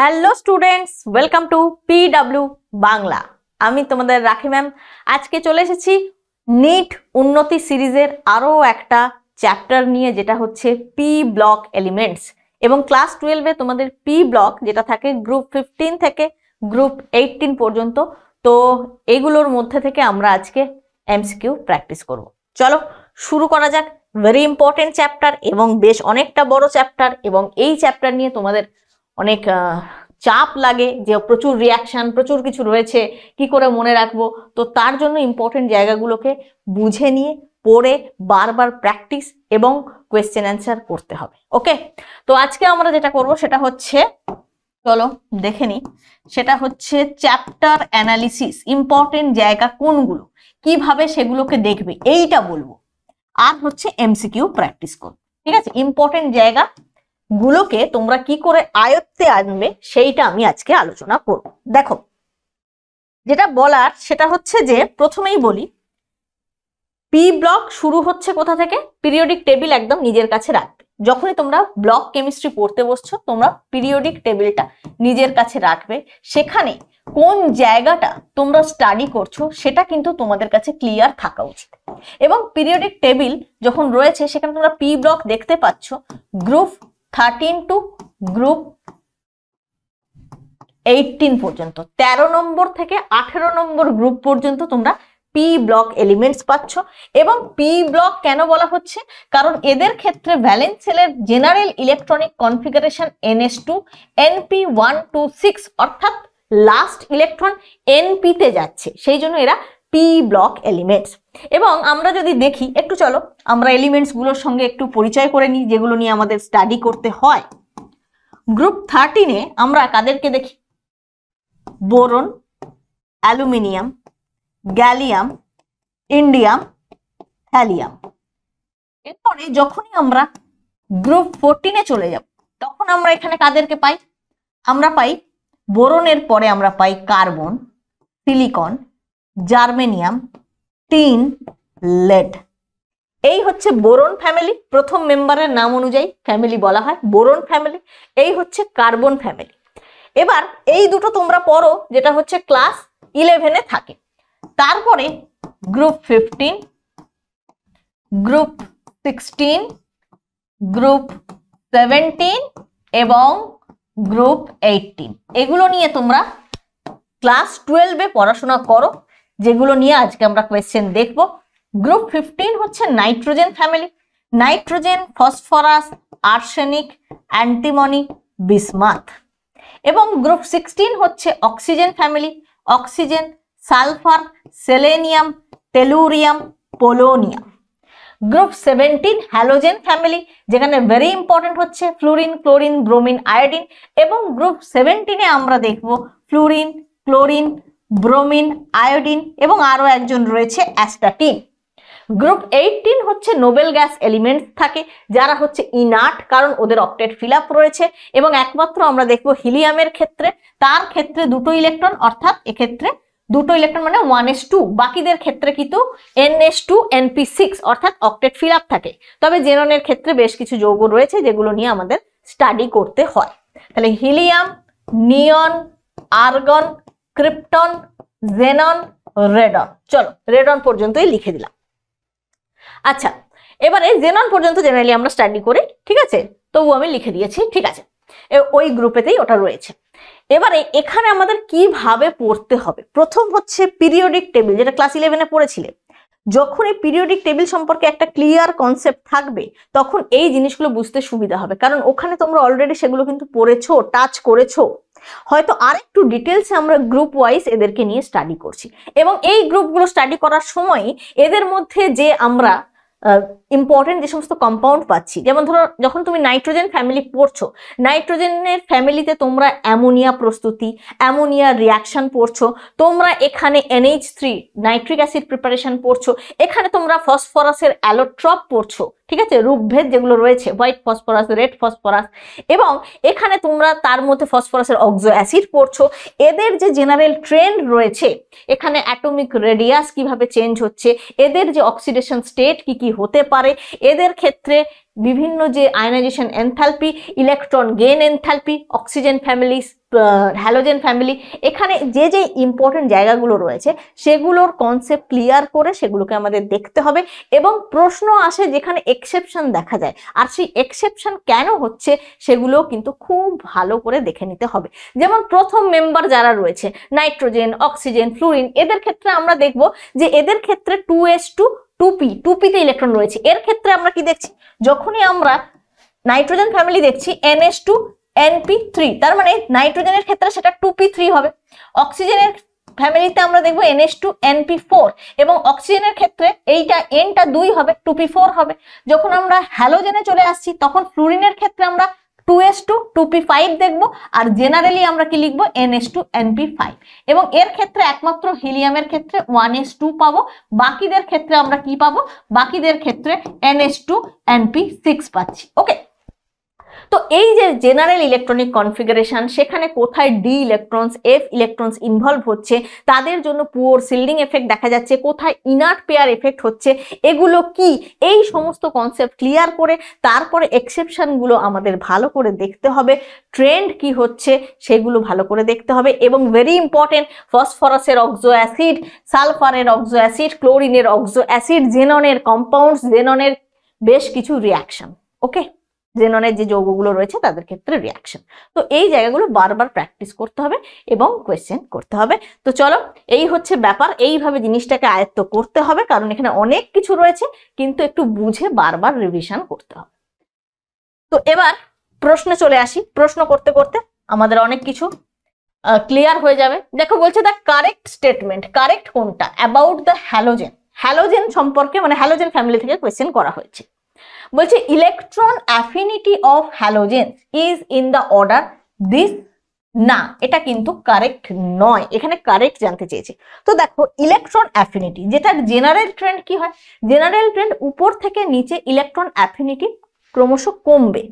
Hello students welcome to PW Bangla আমি তোমাদের রাখি ম্যাম আজকে চলে এসেছি নিট উন্নতি সিরিজের আরও একটা চ্যাপ্টার নিয়ে যেটা হচ্ছে পি ব্লক এলিমেন্টস এবং ক্লাস টুয়েলভে তোমাদের পি ব্লক যেটা থাকে গ্রুপ ফিফটিন থেকে গ্রুপ এইটিন পর্যন্ত তো এগুলোর মধ্যে থেকে আমরা আজকে এমসিকিউ প্র্যাকটিস করব। চলো শুরু করা যাক ভেরি ইম্পর্টেন্ট চ্যাপ্টার এবং বেশ অনেকটা বড় চ্যাপ্টার এবং এই চ্যাপ্টার নিয়ে তোমাদের অনেক চাপ লাগে যে প্রচুর রিয়াকশান প্রচুর কিছু রয়েছে কি করে মনে রাখবো তো তার জন্য ইম্পর্টেন্ট জায়গাগুলোকে বুঝে নিয়ে পড়ে বারবার প্র্যাকটিস এবং কোয়েশ্চেন অ্যান্সার করতে হবে ওকে তো আজকে আমরা যেটা করব সেটা হচ্ছে চলো দেখে নি সেটা হচ্ছে চ্যাপ্টার অ্যানালিসিস ইম্পর্টেন্ট জায়গা কোনগুলো কিভাবে সেগুলোকে দেখবে এইটা বলবো আর হচ্ছে এমসিকিউ প্র্যাকটিস করবো ঠিক আছে ইম্পর্টেন্ট জায়গা গুলোকে তোমরা কি করে আয়ত্তে আনবে সেইটা আমি আজকে আলোচনা করব দেখো যেটা বলার সেটা হচ্ছে যে প্রথমেই বলি পি ব্লক শুরু হচ্ছে কোথা থেকে পিরিয়ডিক টেবিল একদম নিজের কাছে রাখবে যখনই তোমরা ব্লক কেমিস্ট্রি পড়তে বসছো তোমরা পিরিয়ডিক টেবিলটা নিজের কাছে রাখবে সেখানে কোন জায়গাটা তোমরা স্টাডি করছো সেটা কিন্তু তোমাদের কাছে ক্লিয়ার থাকা উচিত এবং পিরিয়ডিক টেবিল যখন রয়েছে সেখানে তোমরা পি ব্লক দেখতে পাচ্ছ group thirteen to group eighteen পর্যন্ত ১৩ নম্বর থেকে ১৮ নম্বর গ্রুপ পর্যন্ত তোমরা পি ব্লক এলিমেন্টস পাচ্ছ এবং পি ব্লক কেন বলা হচ্ছে কারণ এদের ক্ষেত্রে ভ্যালেন্সেলের general electronic configuration ns two np one two six অর্থাৎ লাস্ট ইলেকট্রন এনপিতে যাচ্ছে সেই জন্য এরা পি ব্লক এলিমেন্টস এবং আমরা যদি দেখি একটু চলো আমরা এলিমেন্টসগুলোর সঙ্গে একটু পরিচয় করে নিই যেগুলো নিয়ে আমাদের স্টাডি করতে হয় গ্রুপ থার্টিনে আমরা কাদেরকে দেখি boron aluminium gallium indium thallium এরপরে যখনই আমরা গ্রুপ ফোরটিনে চলে যাব তখন আমরা এখানে কাদেরকে পাই আমরা পাই বোরনের পরে আমরা পাই carbon silicon germanium tin lead এই হচ্ছে বোরন ফ্যামিলি প্রথম মেম্বারের নাম অনুযায়ী ফ্যামিলি বলা হয় বোরন ফ্যামিলি এই হচ্ছে কার্বন ফ্যামিলি এবার এই দুটো তোমরা পড়ো যেটা হচ্ছে ক্লাস ইলেভেনে থাকে তারপরে group fifteen group sixteen group seventeen এবং গ্রুপ এইটিন এগুলো নিয়ে তোমরা ক্লাস টুয়েলভে পড়াশোনা করো যেগুলো নিয়ে আজকে আমরা কোয়েশ্চেন দেখব গ্রুপ ফিফটিন হচ্ছে nitrogen family nitrogen phosphorus arsenic antimony bismuth এবং গ্রুপ সিক্সটিন হচ্ছে oxygen family oxygen sulphur selenium tellurium polonium group seventeen halogen family যেখানে ভেরি ইম্পর্টেন্ট হচ্ছে ফ্লুরিন ক্লোরিন ব্রোমিন আয়োডিন এবং গ্রুপ সেভেন্টিনে আমরা দেখব ফ্লুরিন ক্লোরিন ব্রোমিন আয়োডিন এবং আরও একজন রয়েছে অ্যাস্টাটিন গ্রুপ এইটিন হচ্ছে নোবেল গ্যাস এলিমেন্টস থাকে যারা হচ্ছে ইনার্ট কারণ ওদের অপটেট ফিল রয়েছে এবং একমাত্র আমরা দেখব হিলিয়ামের ক্ষেত্রে তার ক্ষেত্রে দুটো ইলেকট্রন অর্থাৎ এক্ষেত্রে দুটো ইলেকট্রন মানে ওয়ান এস টু বাকিদের ক্ষেত্রে কিন্তু n s two np six অর্থাৎ অক্টেট ফিল থাকে তবে জেননের ক্ষেত্রে বেশ কিছু যৌগ রয়েছে যেগুলো নিয়ে আমাদের স্টাডি করতে হয় তাহলে helium neon argon krypton xenon radon চলো রেডন পর্যন্তই লিখে দিলাম আচ্ছা এবারে জেনন পর্যন্ত জেনারেলি আমরা স্টাডি করি ঠিক আছে তবু আমি লিখে দিয়েছি ঠিক আছে ওই গ্রুপেতেই ওটা রয়েছে এবারে এখানে আমাদের কিভাবে পড়তে হবে প্রথম হচ্ছে পিরিয়ডিক টেবিল যেটা ক্লাস ইলেভেনে পড়েছিলে যখন এই পিরিয়ডিক টেবিল সম্পর্কে একটা ক্লিয়ার কনসেপ্ট থাকবে তখন এই জিনিসগুলো বুঝতে সুবিধা হবে কারণ ওখানে তোমরা অলরেডি সেগুলো কিন্তু পড়েছো টাচ করেছো হয়তো আর একটু ডিটেলসে আমরা গ্রুপ ওয়াইজ এদেরকে নিয়ে স্টাডি করছি এবং এই গ্রুপগুলো স্টাডি করার সময় এদের মধ্যে যে আমরা ইম্পর্টেন্ট যে সমস্ত কম্পাউন্ড পাচ্ছি যেমন ধরো যখন তুমি নাইট্রোজেন ফ্যামিলি পড়ছো নাইট্রোজেনের ফ্যামিলিতে তোমরা অ্যামোনিয়া প্রস্তুতি অ্যামোনিয়া রিয়াকশান পড়ছো তোমরা এখানে NH three nitric acid preparation পড়ছো এখানে তোমরা ফসফরাসের অ্যালোট্রপ পড়ছো ঠিক আছে রূপভেদ যেগুলো রয়েছে হোয়াইট ফসফরাস রেড ফসফরাস এবং এখানে তোমরা তার মধ্যে ফসফরাসের অক্সো অ্যাসিড পড়ছো এদের যে জেনারেল ট্রেন্ড রয়েছে এখানে অ্যাটমিক রেডিয়াস কিভাবে চেঞ্জ হচ্ছে এদের যে অক্সিডেশন স্টেট কি কি হতে পারে এদের ক্ষেত্রে বিভিন্ন যে ionisation enthalpy electron gain enthalpy oxygen families halogen family এখানে যে যে ইম্পর্টেন্ট জায়গাগুলো রয়েছে সেগুলোর কনসেপ্ট ক্লিয়ার করে সেগুলোকে আমাদের দেখতে হবে এবং প্রশ্ন আসে যেখানে এক্সেপশন দেখা যায় আর সেই এক্সেপশন কেন হচ্ছে সেগুলো কিন্তু খুব ভালো করে দেখে নিতে হবে যেমন প্রথম মেম্বার যারা রয়েছে নাইট্রোজেন অক্সিজেন ফ্লুরিন এদের ক্ষেত্রে আমরা দেখব যে এদের ক্ষেত্রে টু এস টু টুপি টুপিতে ইলেকট্রন রয়েছে এর ক্ষেত্রে আমরা কি দেখছি যখনই আমরা নাইট্রোজেন ফ্যামিলি দেখছি এনএস টু এনপি থ্রি তার মানে নাইট্রোজেনের ক্ষেত্রে সেটা 2P3 থ্রি হবে অক্সিজেনের ফ্যামিলিতে আমরা দেখবো এনএস টু এনপি ফোর এবং অক্সিজেনের ক্ষেত্রে এইটা এনটা দুই হবে 2P4 ফোর হবে যখন আমরা হ্যালোজেনে চলে আসছি তখন ফ্লুরিনের ক্ষেত্রে আমরা টু এস টু ফাইভ দেখবো আর জেনারেলি আমরা কি লিখবো NH2 NP5 ফাইভ এবং এর ক্ষেত্রে একমাত্র হিলিয়ামের ক্ষেত্রে ওয়ান এস টু পাবো বাকিদের ক্ষেত্রে আমরা কি পাবো বাকিদের ক্ষেত্রে NH2 NP6 সিক্স পাচ্ছি ওকে তো এই যে জেনারেল ইলেকট্রনিক কনফিগারেশন সেখানে কোথায় d electrons f electrons involve হচ্ছে তাদের জন্য পুয়োর সিল্ডিং এফেক্ট দেখা যাচ্ছে কোথায় ইনার্ট পেয়ার এফেক্ট হচ্ছে এগুলো কি এই সমস্ত কনসেপ্ট ক্লিয়ার করে তারপরে এক্সেপশানগুলো আমাদের ভালো করে দেখতে হবে ট্রেন্ড কি হচ্ছে সেগুলো ভালো করে দেখতে হবে এবং ভেরি ইম্পর্টেন্ট ফসফরাসের অক্সো অ্যাসিড সালফারের অক্সো অ্যাসিড ক্লোরিনের অক্সো অ্যাসিড জেননের কম্পাউন্ডস জেননের বেশ কিছু রিয়াকশন ওকে জেননের যে যৌগগুলো রয়েছে তাদের ক্ষেত্রে রিয়াকশন তো এই জায়গাগুলো বারবার প্র্যাকটিস করতে হবে এবং কোয়েশ্চেন করতে হবে তো চলো এই হচ্ছে ব্যাপার এইভাবে জিনিসটাকে আয়ত্ত করতে হবে কারণ এখানে অনেক কিছু রয়েছে কিন্তু একটু বুঝে বারবার রিভিশন করতে হবে তো এবার প্রশ্নে চলে আসি প্রশ্ন করতে করতে আমাদের অনেক কিছু ক্লিয়ার হয়ে যাবে দেখো বলছে দ্য কারেক্ট স্টেটমেন্ট কারেক্ট কোনটা অ্যাবাউট দ্য হ্যালোজেন হ্যালোজেন সম্পর্কে মানে হ্যালোজেন ফ্যামিলি থেকে কোয়েশ্চেন করা হয়েছে বলছে electron affinity of halogens is in the order this না এটা কিন্তু কারেক্ট নয় এখানে কারেক্ট জানতে চেয়েছে তো দেখো ইলেকট্রন অ্যাফিনিটি যেটা জেনারেল ট্রেন্ড কি হয় জেনারেল ট্রেন্ড উপর থেকে নিচে ইলেকট্রন অ্যাফিনিটি ক্রমশ কমবে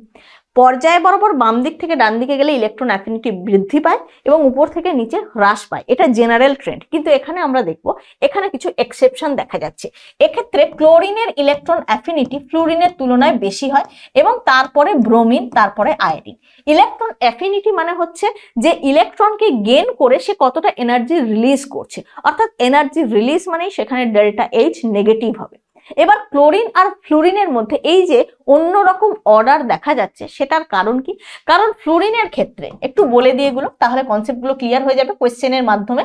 পর্যায়ে বরাবর বাম দিক থেকে ডান দিকে গেলে ইলেকট্রন অ্যাফিনিটি বৃদ্ধি পায় এবং উপর থেকে নিচে হ্রাস পায় এটা জেনারেল ট্রেন্ড কিন্তু এখানে আমরা দেখব এখানে কিছু এক্সেপশন দেখা যাচ্ছে এক্ষেত্রে ক্লোরিনের ইলেকট্রন অ্যাফিনিটি ফ্লোরিনের তুলনায় বেশি হয় এবং তারপরে ব্রোমিন তারপরে আয়োডিন ইলেকট্রন অ্যাফিনিটি মানে হচ্ছে যে ইলেকট্রনকে গেন করে সে কতটা এনার্জি রিলিজ করছে অর্থাৎ এনার্জি রিলিজ মানেই সেখানে ডেল্টা এইচ নেগেটিভ হবে এবার ক্লোরিন আর ফ্লোরিনের মধ্যে এই যে অন্য রকম অর্ডার দেখা যাচ্ছে সেটার কারণ কি কারণ ফ্লোরিনের ক্ষেত্রে একটু বলে দিয়ে গুলো তাহলে কনসেপ্টগুলো ক্লিয়ার হয়ে যাবে কোয়েশ্চেনের মাধ্যমে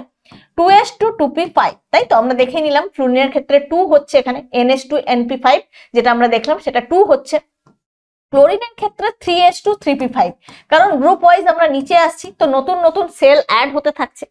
two S two two p five তাই তো আমরা দেখে নিলাম ফ্লোরিনের ক্ষেত্রে টু হচ্ছে এখানে n s two n p five যেটা আমরা দেখলাম সেটা টু হচ্ছে ক্লোরিনের ক্ষেত্রে three s two three p five কারণ গ্রুপ ওয়াইজ আমরা নিচে আসছি তো নতুন নতুন সেল অ্যাড হতে থাকছে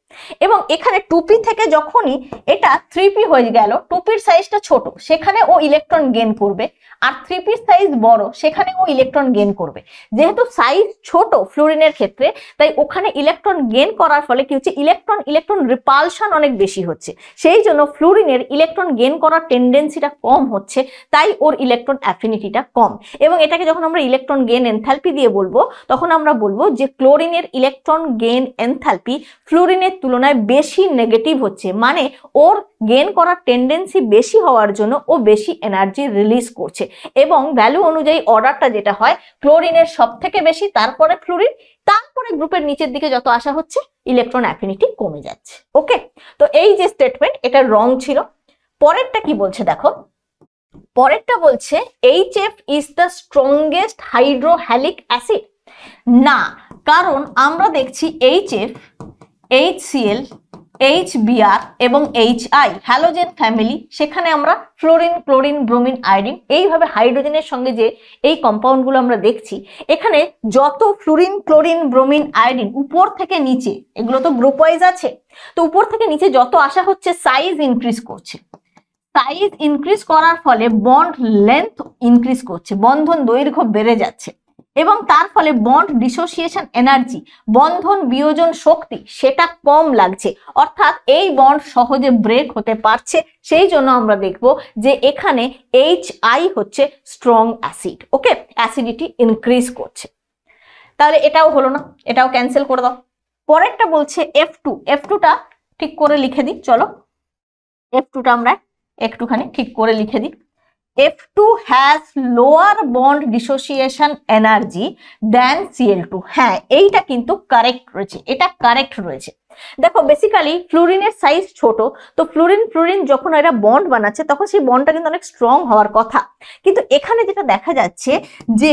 এবং এখানে টুপি থেকে যখনই এটা থ্রি পি হয়ে গেল টুপির সাইজটা ছোট সেখানে ও ইলেকট্রন গেন করবে আর থ্রি পির সাইজ বড় সেখানে ও ইলেকট্রন গেন করবে যেহেতু সাইজ ছোট ফ্লোরিনের ক্ষেত্রে তাই ওখানে ইলেকট্রন গেন করার ফলে কি হচ্ছে ইলেকট্রন ইলেকট্রন রিপালশন অনেক বেশি হচ্ছে সেই জন্য ফ্লোরিনের ইলেকট্রন গেন করার টেন্ডেন্সিটা কম হচ্ছে তাই ওর ইলেকট্রন অ্যাফিনিটিটা কম এবং এটাকে যখন আমরা ইলেকট্রন গেন এনথ্যালপি দিয়ে বলবো তখন আমরা বলবো যে ক্লোরিনের ইলেকট্রন গেন এনথ্যালপি ফ্লোরিনের তুলনায় বেশি নেগেটিভ হচ্ছে মানে ওর গেন করার টেন্ডেন্সি বেশি হওয়ার জন্য ও বেশি এনার্জি রিলিজ করছে এবং ভ্যালু অনুযায়ী অর্ডারটা যেটা হয় ক্লোরিনের সব থেকে বেশি তারপরে ফ্লোরিন তারপরে গ্রুপের নিচের দিকে যত আসা হচ্ছে ইলেকট্রন অ্যাফিনিটি কমে যাচ্ছে ওকে তো এই যে স্টেটমেন্ট এটা রং ছিল পরেরটা কি বলছে দেখো পরেরটা বলছে H F is the strongest hydrohalic acid না কারণ আমরা দেখছি H F H Cl H Br এবং এইচ আই হ্যালোজেন ফ্যামিলি সেখানে আমরা ফ্লোরিন ক্লোরিন ব্রোমিন আয়োডিন এইভাবে হাইড্রোজেনের সঙ্গে যে এই কম্পাউন্ডগুলো আমরা দেখছি এখানে যত ফ্লোরিন ক্লোরিন ব্রোমিন আয়োডিন উপর থেকে নিচে এগুলো তো গ্রুপ ওয়াইজ আছে তো উপর থেকে নিচে যত আসা হচ্ছে সাইজ ইনক্রিজ করছে সাইজ ইনক্রিজ করার ফলে বন্ড লেন্থ ইনক্রিজ করছে বন্ধন দৈর্ঘ্য বেড়ে যাচ্ছে এবং তার ফলে বন্ড ডিসোসিয়েশন এনার্জি বন্ধন বিয়োজন শক্তি সেটা কম লাগছে অর্থাৎ এই বন্ড সহজে ব্রেক হতে পারছে সেই জন্য আমরা দেখব যে এখানে এইচ আই হচ্ছে strong acid okay acidity increase করছে তাহলে এটাও হলো না এটাও ক্যান্সেল করে দাও পরেরটা বলছে এফ টু এফ টুটা ঠিক করে লিখে দিই চলো এফ টুটা আমরা একটুখানি ঠিক করে লিখে দিই F2 has lower bond dissociation energy than Cl2 হ্যাঁ এইটা কিন্তু কারেক্ট রয়েছে এটা কারেক্ট রয়েছে দেখো বেসিক্যালি ফ্লুরিনের সাইজ ছোট তো ফ্লুরিন ফ্লুরিন যখন এরা বন্ড বানাচ্ছে তখন সেই বন্ডটা কিন্তু অনেক স্ট্রং হওয়ার কথা কিন্তু এখানে যেটা দেখা যাচ্ছে যে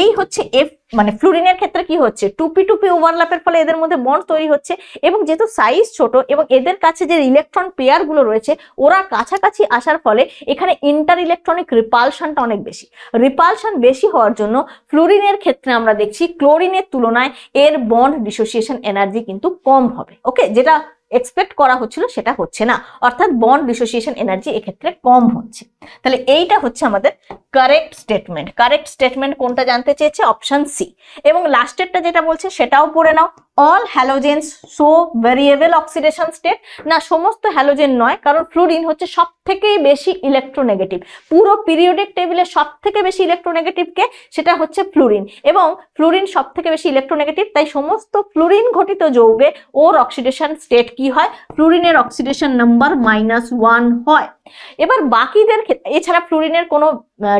এই হচ্ছে এফ মানে ফ্লুরিনের ক্ষেত্রে কি হচ্ছে টুপি টুপি ওভারল্যাপের ফলে এদের মধ্যে বন্ড তৈরি হচ্ছে এবং যেহেতু সাইজ ছোট এবং এদের কাছে যে ইলেকট্রন পেয়ারগুলো রয়েছে ওরা কাছাকাছি আসার ফলে এখানে ইন্টার ইলেকট্রনিক রিপালশনটা অনেক বেশি রিপালশন বেশি হওয়ার জন্য ফ্লুরিনের ক্ষেত্রে আমরা দেখছি ক্লোরিনের তুলনায় এর বন্ড ডিসোসিয়েশন এনার্জি কিন্তু কম হবে ওকে যেটা এক্সপেক্ট করা হচ্ছিল সেটা হচ্ছে না অর্থাৎ বন্ড ডিসোসিয়েশন এনার্জি এক্ষেত্রে কম হচ্ছে তাহলে এইটা হচ্ছে আমাদের কারেক্ট স্টেটমেন্ট কারেক্ট স্টেটমেন্ট কোনটা জানতে চেয়েছে অপশান সি এবং লাস্টেরটা যেটা বলছে সেটাও পড়ে নাও all halogens show variable oxidation state না সমস্ত হ্যালোজেন নয় কারণ ফ্লুরিন হচ্ছে সব থেকে বেশি ইলেকট্রোনেগেটিভ পুরো পিরিয়ডিক টেবিলে সব থেকে বেশি ইলেকট্রোনেগেটিভকে সেটা হচ্ছে ফ্লুরিন এবং ফ্লুরিন সব থেকে বেশি ইলেকট্রোনেগেটিভ তাই সমস্ত ফ্লুরিন ঘটিত যৌগে ওর অক্সিডেশন স্টেট কি হয় ফ্লুরিনের অক্সিডেশন নাম্বার মাইনাস ওয়ান হয় এবার বাকিদের এছাড়া ফ্লুরিনের কোনো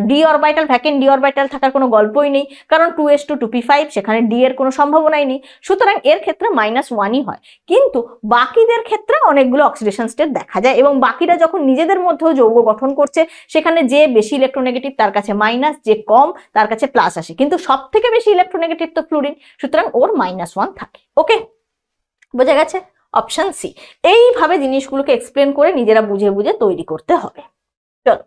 d orbital vacant d orbital থাকার কোনো গল্পই নেই কারণ two S two two p five সেখানে ডি এর কোনো সম্ভাবনাই নেই সুতরাং এর ক্ষেত্রে মাইনাস ওয়ানই হয় কিন্তু বাকিদের ক্ষেত্রে অনেকগুলো অক্সিডেশন স্টেট দেখা যায় এবং বাকিরা যখন নিজেদের মধ্যেও যৌগ গঠন করছে সেখানে যে বেশি ইলেকট্রোনেগেটিভ তার কাছে মাইনাস যে কম তার কাছে প্লাস আসে কিন্তু সব থেকে বেশি ইলেকট্রোনেগেটিভ তো ফ্লুরিন সুতরাং ওর মাইনাস ওয়ান থাকে ওকে বোঝা গেছে অপশান সি এইভাবে জিনিসগুলোকে এক্সপ্লেন করে নিজেরা বুঝে বুঝে তৈরি করতে হবে চলো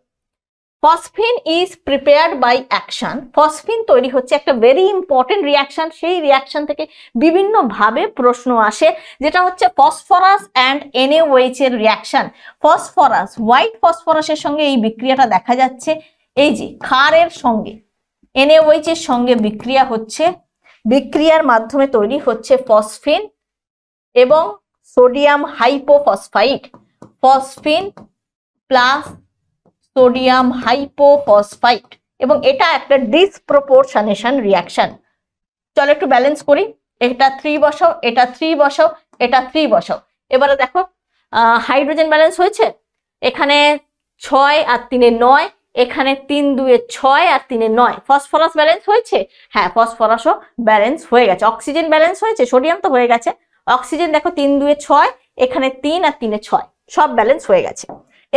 phosphine is prepared by action phosphine তৈরি হচ্ছে একটা ভেরি ইম্পর্টেন্ট রিয়াকশন সেই রিয়াকশন থেকে বিভিন্নভাবে প্রশ্ন আসে যেটা হচ্ছে ফসফরাস অ্যান্ড এনএওএইচ এর রিয়াকশন ফসফরাস হোয়াইট ফসফরাসের সঙ্গে এই বিক্রিয়াটা দেখা যাচ্ছে এই যে খারের সঙ্গে এনএওএইচ এর সঙ্গে বিক্রিয়া হচ্ছে বিক্রিয়ার মাধ্যমে তৈরি হচ্ছে ফসফিন এবং sodium hypophosphite phosphine plus sodium hypophosphite এবং এটা একটা ডিসপ্রপোর্শনেশন রিয়াকশন চলো একটু ব্যালেন্স করি এটা থ্রি বসাও এটা থ্রি বসাও এটা থ্রি বসাও এবারে দেখো হাইড্রোজেন ব্যালেন্স হয়েছে এখানে ছয় আর তিনে নয় এখানে তিন দুয়ে ছয় আর তিনে নয় ফসফরাস ব্যালেন্স হয়েছে হ্যাঁ ফসফরাসও ব্যালেন্স হয়ে গেছে অক্সিজেন ব্যালেন্স হয়েছে সোডিয়াম তো হয়ে গেছে অক্সিজেন দেখো তিন দুয়ে ছয় এখানে তিন আর তিনে ছয় সব ব্যালেন্স হয়ে গেছে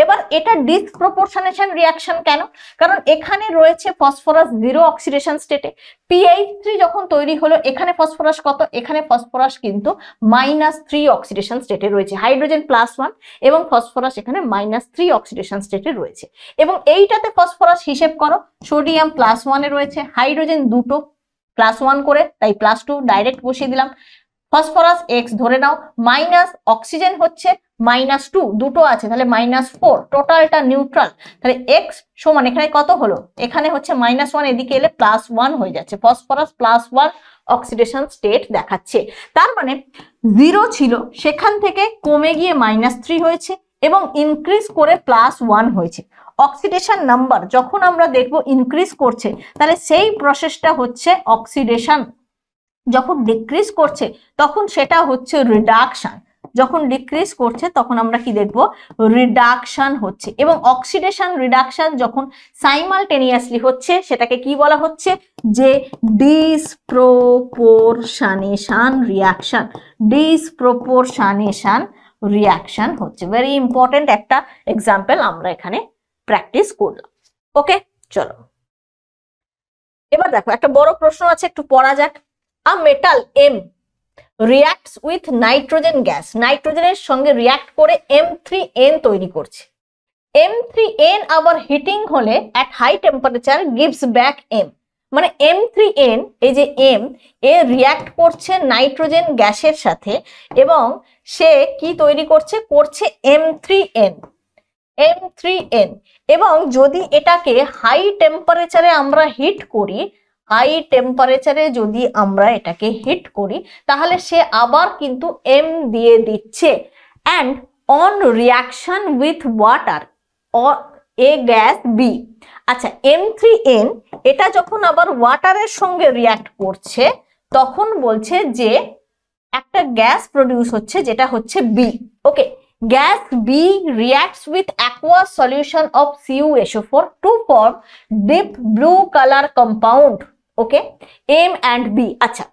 এবার এটা ডিসপ্রপোর্শনেশন রিয়াকশন কেন কারণ এখানে রয়েছে ফসফরাস জিরো অক্সিডেশন স্টেটে পিএইচ থ্রি যখন তৈরি হলো এখানে ফসফরাস কত এখানে ফসফরাস কিন্তু মাইনাস থ্রি অক্সিডেশন স্টেটে রয়েছে হাইড্রোজেন প্লাস ওয়ান এবং ফসফরাস এখানে মাইনাস থ্রি অক্সিডেশন স্টেটে রয়েছে এবং এইটাতে ফসফরাস হিসেব করো সোডিয়াম প্লাস ওয়ানে রয়েছে হাইড্রোজেন দুটো প্লাস ওয়ান করে তাই প্লাস টু ডাইরেক্ট বসিয়ে দিলাম ফসফরাস এক্স ধরে নাও মাইনাস অক্সিজেন হচ্ছে মাইনাস টু দুটো আছে তাহলে মাইনাস ফোর টোটালটা নিউট্রাল তাহলে এক্স সমান এখানে কত হলো এখানে হচ্ছে মাইনাস ওয়ান এদিকে এলে প্লাস ওয়ান হয়ে যাচ্ছে phosphorus plus one oxidation state দেখাচ্ছে তার মানে জিরো ছিল সেখান থেকে কমে গিয়ে মাইনাস থ্রি হয়েছে এবং ইনক্রিজ করে প্লাস ওয়ান হয়েছে অক্সিডেশন নাম্বার যখন আমরা দেখব ইনক্রিজ করছে তাহলে সেই প্রসেসটা হচ্ছে অক্সিডেশন যখন ডিক্রিজ করছে তখন সেটা হচ্ছে রিডাকশান যখন ডিক্রিজ করছে তখন আমরা কি দেখব রিডাকশান হচ্ছে এবং অক্সিডেশন রিডাকশান যখন সাইমালটেনিয়াসলি হচ্ছে সেটাকে কি বলা হচ্ছে যে ডিসপ্রোপোরশানেশান রিয়াকশান ডিসপ্রোপোরশানেশান রিয়াকশান হচ্ছে ভেরি ইম্পর্টেন্ট একটা এক্সাম্পল আমরা এখানে প্র্যাকটিস করলাম ওকে চলো এবার দেখো একটা বড় প্রশ্ন আছে একটু পড়া যাক a metal M reacts with nitrogen gas নাইট্রোজেনের সঙ্গে রিয়াক্ট করে এম থ্রি এন তৈরি করছে এম থ্রি এন আবার হিটিং হলে at high temperature gives back M মানে এম থ্রি এন এই যে এম এ রিয়াক্ট করছে নাইট্রোজেন গ্যাসের সাথে এবং সে কি তৈরি করছে করছে M three N M three N এবং যদি এটাকে হাই টেম্পারেচারে আমরা হিট করি হাই টেম্পারেচারে যদি আমরা এটাকে হিট করি তাহলে সে আবার কিন্তু এম দিয়ে দিচ্ছে and on reaction with water a gas B আচ্ছা এম থ্রি এন এটা যখন আবার ওয়াটারের সঙ্গে রিয়াক্ট করছে তখন বলছে যে একটা গ্যাস প্রডিউস হচ্ছে যেটা হচ্ছে B okay gas B reacts with aqua solution of Cu SO four two form deep blue colour compound okay M and B আচ্ছা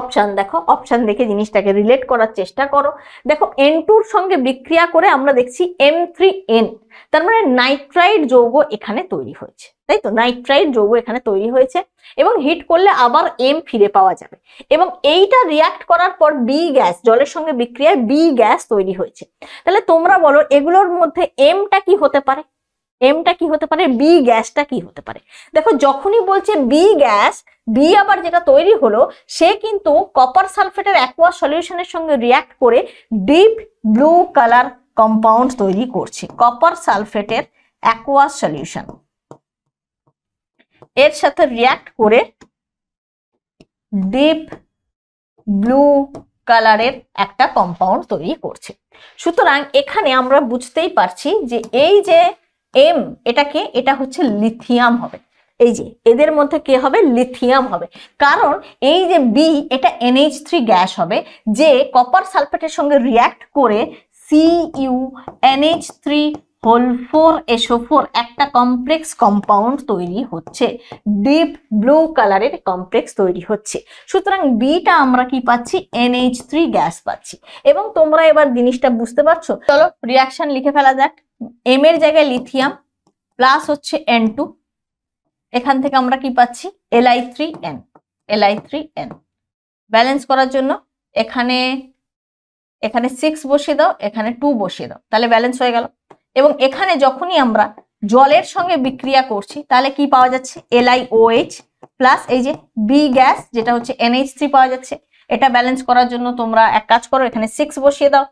অপশান দেখো অপশান দেখে জিনিসটাকে রিলেট করার চেষ্টা করো দেখো এন টুর সঙ্গে বিক্রিয়া করে আমরা দেখছি এম থ্রি এন তার মানে নাইট্রাইড যৌগ এখানে তৈরি হয়েছে তাই তো নাইট্রাইড যৌগ এখানে তৈরি হয়েছে এবং হিট করলে আবার এম ফিরে পাওয়া যাবে এবং এইটা রিয়াক্ট করার পর বি গ্যাস জলের সঙ্গে বিক্রিয়ায় বি গ্যাস তৈরি হয়েছে তাহলে তোমরা বলো এগুলোর মধ্যে এমটা কি হতে পারে এমটা কি হতে পারে বি গ্যাসটা কি হতে পারে দেখো যখনই বলছে বি গ্যাস বি আবার যেটা তৈরি হলো সে কিন্তু কপার সালফেটের অ্যাকোয়া সলিউশনের সঙ্গে রিয়াক্ট করে ডিপ ব্লু কালার কম্পাউন্ড তৈরি করছে কপার সালফেটের অ্যাকোয়া সলিউশন এর সাথে রিয়াক্ট করে ডিপ ব্লু কালারের একটা কম্পাউন্ড তৈরি করছে সুতরাং এখানে আমরা বুঝতেই পারছি যে এই যে এম এটাকে এটা হচ্ছে লিথিয়াম হবে এই যে এদের মধ্যে কে হবে লিথিয়াম হবে কারণ এই যে বি এটা এনএইচ থ্রি গ্যাস হবে যে কপার সালফেটের সঙ্গে রিয়াক্ট করে C N NH three whole four SO four একটা কমপ্লেক্স কম্পাউন্ড তৈরি হচ্ছে ডিপ ব্লু কালারের কমপ্লেক্স তৈরি হচ্ছে সুতরাং বিটা আমরা কি পাচ্ছি এনএইচ থ্রি গ্যাস পাচ্ছি এবং তোমরা এবার জিনিসটা বুঝতে পারছো চলো রিয়াকশন লিখে ফেলা যাক এম এর জায়গায় লিথিয়াম প্লাস হচ্ছে এন টু এখান থেকে আমরা কি পাচ্ছি LI three N LI three N balance করার জন্য এখানে এখানে সিক্স বসিয়ে দাও এখানে টু বসিয়ে দাও তাহলে ব্যালেন্স হয়ে গেল এবং এখানে যখনই আমরা জলের সঙ্গে বিক্রিয়া করছি তাহলে কি পাওয়া যাচ্ছে এলআই ওএইচ প্লাস এই যে বি গ্যাস যেটা হচ্ছে এনএইচ থ্রি পাওয়া যাচ্ছে এটা ব্যালেন্স করার জন্য তোমরা এক কাজ করো এখানে সিক্স বসিয়ে দাও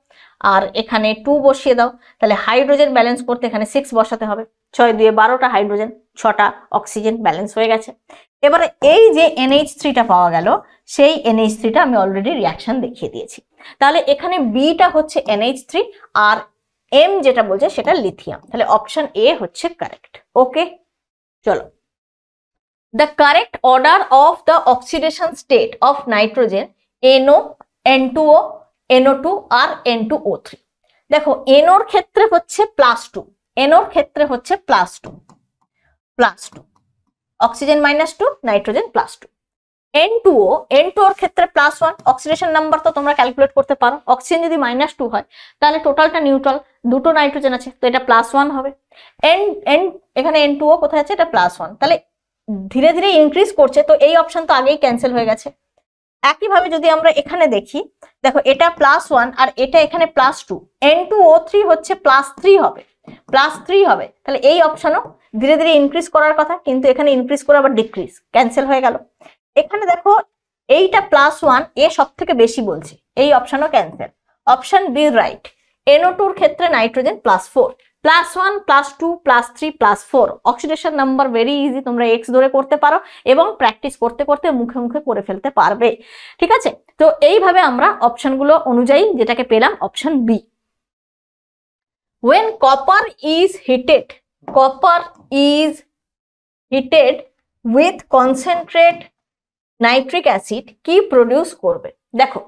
আর এখানে টু বসিয়ে দাও তাহলে হাইড্রোজেন ব্যালেন্স করতে এখানে সিক্স বসাতে হবে ছয় দুয়ে বারোটা হাইড্রোজেন ছটা অক্সিজেন ব্যালেন্স হয়ে গেছে এবারে এই যে এনএইচ থ্রিটা পাওয়া গেল সেই এনএইচ থ্রিটা আমি অলরেডি রিয়াকশন দেখিয়ে দিয়েছি তাহলে এখানে বিটা হচ্ছে এনএইচ থ্রি আর এম যেটা বলছে সেটা লিথিয়াম তাহলে অপশন এ হচ্ছে কারেক্ট ওকে চলো the correct order of the oxidation state of nitrogen NO N two O NO two আর এন টু ও থ্রি দেখো এনোর ক্ষেত্রে হচ্ছে প্লাস টু এনোর ক্ষেত্রে হচ্ছে plus two plus two oxygen minus two nitrogen plus two N two O N two ওর ক্ষেত্রে প্লাস ওয়ান অক্সিডেশন নাম্বার তো তোমরা ক্যালকুলেট করতে পারো অক্সিজেন যদি মাইনাস টু হয় তাহলে টোটালটা নিউট্রাল দুটো নাইট্রোজেন আছে তো এটা প্লাস ওয়ান হবে এন এন এখানে এন টু ও কোথায় আছে এটা প্লাস ওয়ান তাহলে ধীরে ধীরে ইনক্রিজ করছে তো এই অপশন তো আগেই ক্যান্সেল হয়ে গেছে একইভাবে যদি আমরা এখানে দেখি দেখো এটা প্লাস ওয়ান আর এটা এখানে plus two N two O three হচ্ছে প্লাস থ্রি হবে প্লাস থ্রি হবে তাহলে এই অপশানও ধীরে ধীরে ইনক্রিজ করার কথা কিন্তু এখানে ইনক্রিজ করে আবার ডিক্রিজ ক্যান্সেল হয়ে গেল এখানে দেখো এইটা প্লাস ওয়ান এ সব থেকে বেশি বলছে এই অপশানও cancel option B right NO টুর ক্ষেত্রে nitrogen plus four plus one plus two plus three plus four oxidation number very easy তোমরা এক্স ধরে করতে পারো এবং প্র্যাকটিস করতে করতে মুখে মুখে করে ফেলতে পারবে ঠিক আছে তো এইভাবে আমরা অপশনগুলো অনুযায়ী যেটাকে পেলাম option B when copper is heated copper is heated with concentrate nitric acid কি প্রডিউস করবে দেখো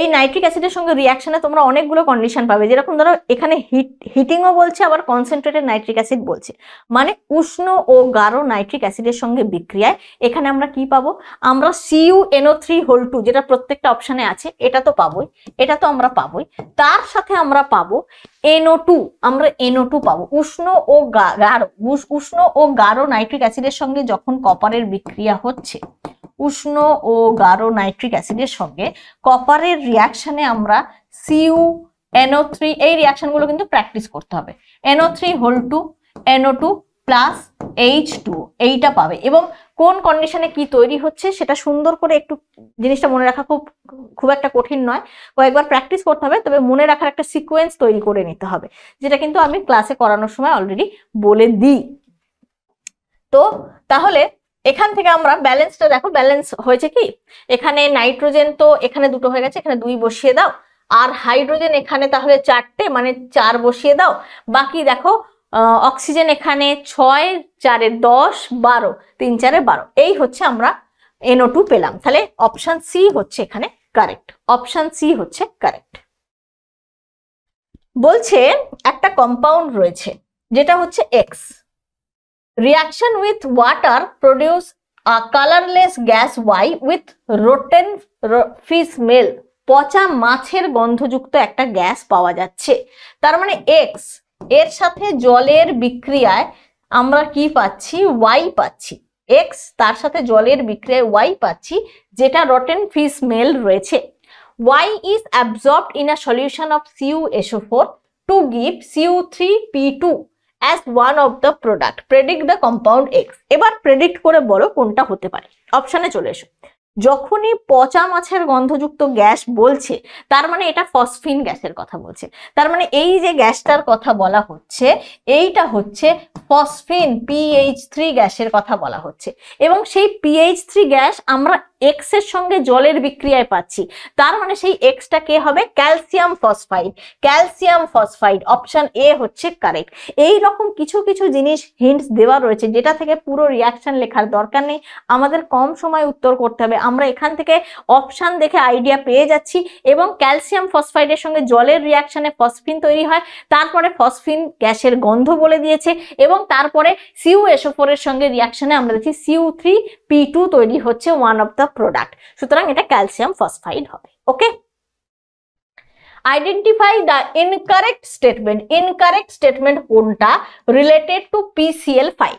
এই নাইট্রিক অ্যাসিডের সঙ্গে রিয়াকশনে তোমরা অনেকগুলো কন্ডিশন পাবে যেরকম ধরো এখানে হিট হিটিংও বলছে আবার কনসেন্ট্রেটেড নাইট্রিক অ্যাসিড বলছে মানে উষ্ণ ও গাঢ় নাইট্রিক অ্যাসিডের সঙ্গে বিক্রিয়ায় এখানে আমরা কি পাবো আমরা CU NO three whole two যেটা প্রত্যেকটা অপশানে আছে এটা তো পাবোই এটা তো আমরা পাবোই তার সাথে আমরা পাবো এনও টু আমরা এনও টু পাবো উষ্ণ ও গাঢ় উষ্ণ ও গাঢ় নাইট্রিক অ্যাসিডের সঙ্গে যখন কপারের বিক্রিয়া হচ্ছে উষ্ণ ও গাঢ় নাইট্রিক অ্যাসিডের সঙ্গে কপারের রিয়াকশানে আমরা সিউ এনও থ্রি এই রিয়াকশনগুলো কিন্তু প্র্যাকটিস করতে হবে NO three whole two NO two plus H two এইটা পাবে এবং কোন কন্ডিশনে কি তৈরি হচ্ছে সেটা সুন্দর করে একটু জিনিসটা মনে রাখা খুব খুব একটা কঠিন নয় কয়েকবার প্র্যাকটিস করতে হবে তবে মনে রাখার একটা সিকোয়েন্স তৈরি করে নিতে হবে যেটা কিন্তু আমি ক্লাসে করানোর সময় অলরেডি বলে দিই তো তাহলে এখান থেকে আমরা ব্যালেন্সটা দেখো ব্যালেন্স হয়েছে কি এখানে নাইট্রোজেন তো এখানে দুটো হয়ে গেছে এখানে দুই বসিয়ে দাও আর হাইড্রোজেন এখানে তাহলে চারটে মানে চার বসিয়ে দাও বাকি দেখো অক্সিজেন এখানে ছয় চারে দশ বারো তিন চারে বারো এই হচ্ছে আমরা এনও টু পেলাম তাহলে অপশান সি হচ্ছে এখানে কারেক্ট অপশান সি হচ্ছে কারেক্ট বলছে একটা কম্পাউন্ড রয়েছে যেটা হচ্ছে X Reaction with water produce a colorless gas Y with rotten fish smell. পচা মাছের গন্ধযুক্ত একটা গ্যাস পাওয়া যাচ্ছে তার মানে এক্স এর সাথে জলের বিক্রিয়ায় আমরা কি পাচ্ছি ওয়াই পাচ্ছি এক্স তার সাথে জলের বিক্রিয়ায় ওয়াই পাচ্ছি যেটা রটেন ফিস মেল রয়েছে Y is absorbed in a solution of Cu SO four to give Cu three P two as one of the product predict the compound X এবার predict করে বলো কোনটা হতে পারে অপশানে চলে এসো যখনই পচা মাছের গন্ধযুক্ত গ্যাস বলছে তার মানে এটা ফসফিন গ্যাসের কথা বলছে তার মানে এই যে গ্যাসটার কথা বলা হচ্ছে এইটা হচ্ছে ফসফিন পিএইচ থ্রি গ্যাসের কথা বলা হচ্ছে এবং সেই পিএইচ থ্রি গ্যাস আমরা এক্স এর সঙ্গে জলের বিক্রিয়ায় পাচ্ছি তার মানে সেই এক্সটা কে হবে calcium phosphide calcium phosphide option A হচ্ছে কারেক্ট এই রকম কিছু কিছু জিনিস হিন্টস দেওয়া রয়েছে যেটা থেকে পুরো রিয়াকশন লেখার দরকার নেই আমাদের কম সময় উত্তর করতে হবে আমরা এখান থেকে অপশান দেখে আইডিয়া পেয়ে যাচ্ছি এবং ক্যালসিয়াম ফসফাইডের সঙ্গে জলের রিয়াকশানে ফসফিন তৈরি হয় তারপরে ফসফিন গ্যাসের গন্ধ বলে দিয়েছে এবং তারপরে সিউ এসোফোরের সঙ্গে রিয়াকশানে আমরা দেখছি সিউ থ্রি পি টু তৈরি হচ্ছে ওয়ান অফ দ্য প্রোডাক্ট সুতরাং এটা ক্যালসিয়াম ফসফাইড হবে okay identify the incorrect statement incorrect statement কোনটা রিলেটেড টু পিসিএল ফাইভ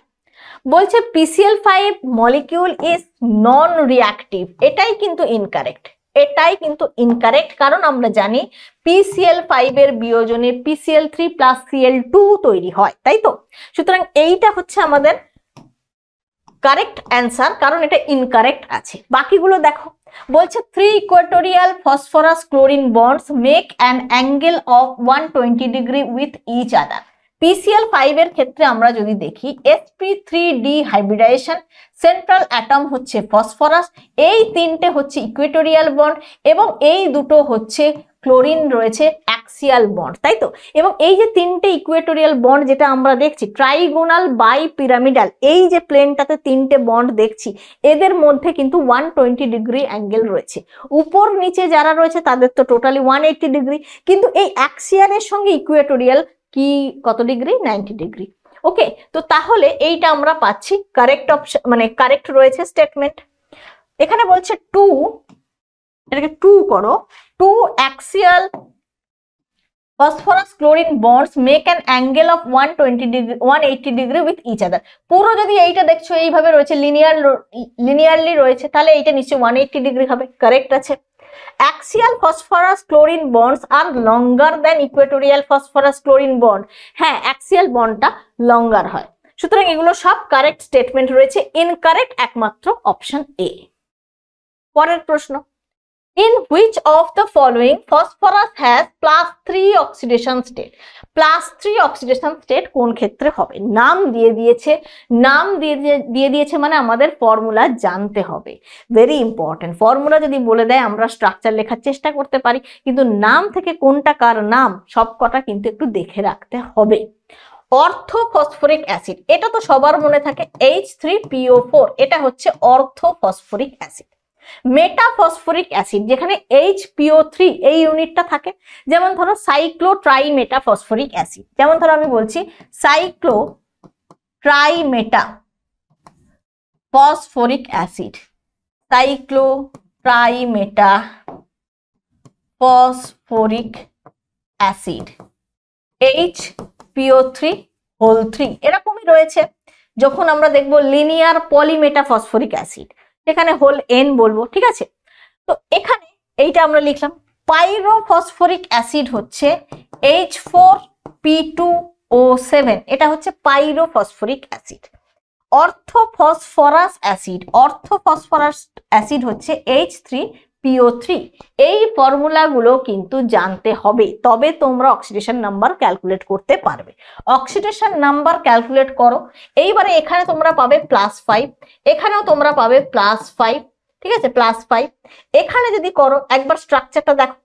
বলছে PCL five molecule is non reactive এটাই কিন্তু ইনকারেক্ট এটাই কিন্তু ইনকারেক্ট কারণ আমরা জানি পিসিএল ফাইভ এর বিয়োজনে PCL three plus CL two তৈরি হয় তাই তো সুতরাং এইটা হচ্ছে আমাদের কারেক্ট অ্যান্সার কারণ এটা ইনকারেক্ট আছে বাকিগুলো দেখো বলছে three equatorial phosphorus chlorine bonds make an angle of one twenty degree with each other PCL five এর ক্ষেত্রে আমরা যদি দেখি SP three D hybridization central atom হচ্ছে ফসফরাস এই তিনটে হচ্ছে ইকুয়েটোরিয়াল বন্ড এবং এই দুটো হচ্ছে ক্লোরিন রয়েছে অ্যাক্সিয়াল বন্ড তাই তো এবং এই যে তিনটে ইকুয়েটোরিয়াল বন্ড যেটা আমরা দেখছি ট্রাইগোনাল বাই পিরামিডাল এই যে প্লেনটাতে তিনটে বন্ড দেখছি এদের মধ্যে কিন্তু ওয়ান টোয়েন্টি ডিগ্রি অ্যাঙ্গেল রয়েছে উপর নিচে যারা রয়েছে তাদের তো টোটালি ওয়ান এইটটি ডিগ্রি কিন্তু এই অ্যাক্সিয়ালের সঙ্গে ইকুয়েটোরিয়াল কি কত ডিগ্রি নাইনটি ডিগ্রি ওকে তো তাহলে এইটা আমরা পাচ্ছি কারেক্ট অপশন মানে কারেক্ট রয়েছে স্টেটমেন্ট এখানে বলছে টু এটাকে টু করো two axial phosphorus chlorine bonds make an angle of one twenty degree one eighty degree with each other পুরো যদি এইটা দেখছো এইভাবে রয়েছে লিনিয়ার লিনিয়ারলি রয়েছে তাহলে এইটা নিশ্চয়ই ওয়ান এইটি ডিগ্রি হবে কারেক্ট আছে axial phosphorus chlorine bonds are longer than equatorial phosphorus chlorine bond হ্যাঁ অ্যাক্সিয়াল বন্ডটা লঙ্গার হয় সুতরাং এগুলো সব কারেক্ট স্টেটমেন্ট রয়েছে ইনকারেক্ট একমাত্র অপশন এ পরের প্রশ্ন In which of the following phosphorus has plus 3 oxidation state? Plus three oxidation state কোন ক্ষেত্রে হবে নাম দিয়ে দিয়েছে নাম দিয়ে দিয়ে দিয়েছে মানে আমাদের ফর্মুলা জানতে হবে ভেরি ইম্পর্টেন্ট ফর্মুলা যদি বলে দেয় আমরা স্ট্রাকচার লেখার চেষ্টা করতে পারি কিন্তু নাম থেকে কোনটা কার নাম সব কটা কিন্তু একটু দেখে রাখতে হবে অর্থ ফসফরিক অ্যাসিড এটা তো সবার মনে থাকে এইচ থ্রি পিও ফোর এটা হচ্ছে ortho phosphoric acid metaphosphoric acid যেখানে এইচ পিও থ্রি এই ইউনিটটা থাকে যেমন ধরো সাইক্লো ট্রাই মেটাফসফরিক অ্যাসিড যেমন ধরো আমি বলছি cyclo tri meta phosphoric acid cyclo tri meta phosphoric acid H PO three whole three এরকমই রয়েছে যখন আমরা দেখব লিনিয়ার পলিমেটাফসফরিক অ্যাসিড এখানে হোল এন বলবো ঠিক আছে তো এখানে এইটা আমরা লিখলাম পাইরোফসফরিক অ্যাসিড হচ্ছে H four P two O seven এটা হচ্ছে pyrophosphoric acid orthophosphorus acid orthophosphorus acid হচ্ছে এইচ থ্রি পিও থ্রি এই ফর্মুলাগুলো কিন্তু জানতে হবে তবে তোমরা অক্সিডেশন নাম্বার ক্যালকুলেট করতে পারবে অক্সিডেশন নাম্বার ক্যালকুলেট করো এইবারে এখানে তোমরা পাবে প্লাস ফাইভ এখানেও তোমরা পাবে প্লাস ফাইভ ঠিক আছে প্লাস ফাইভ এখানে যদি করো একবার স্ট্রাকচারটা দেখো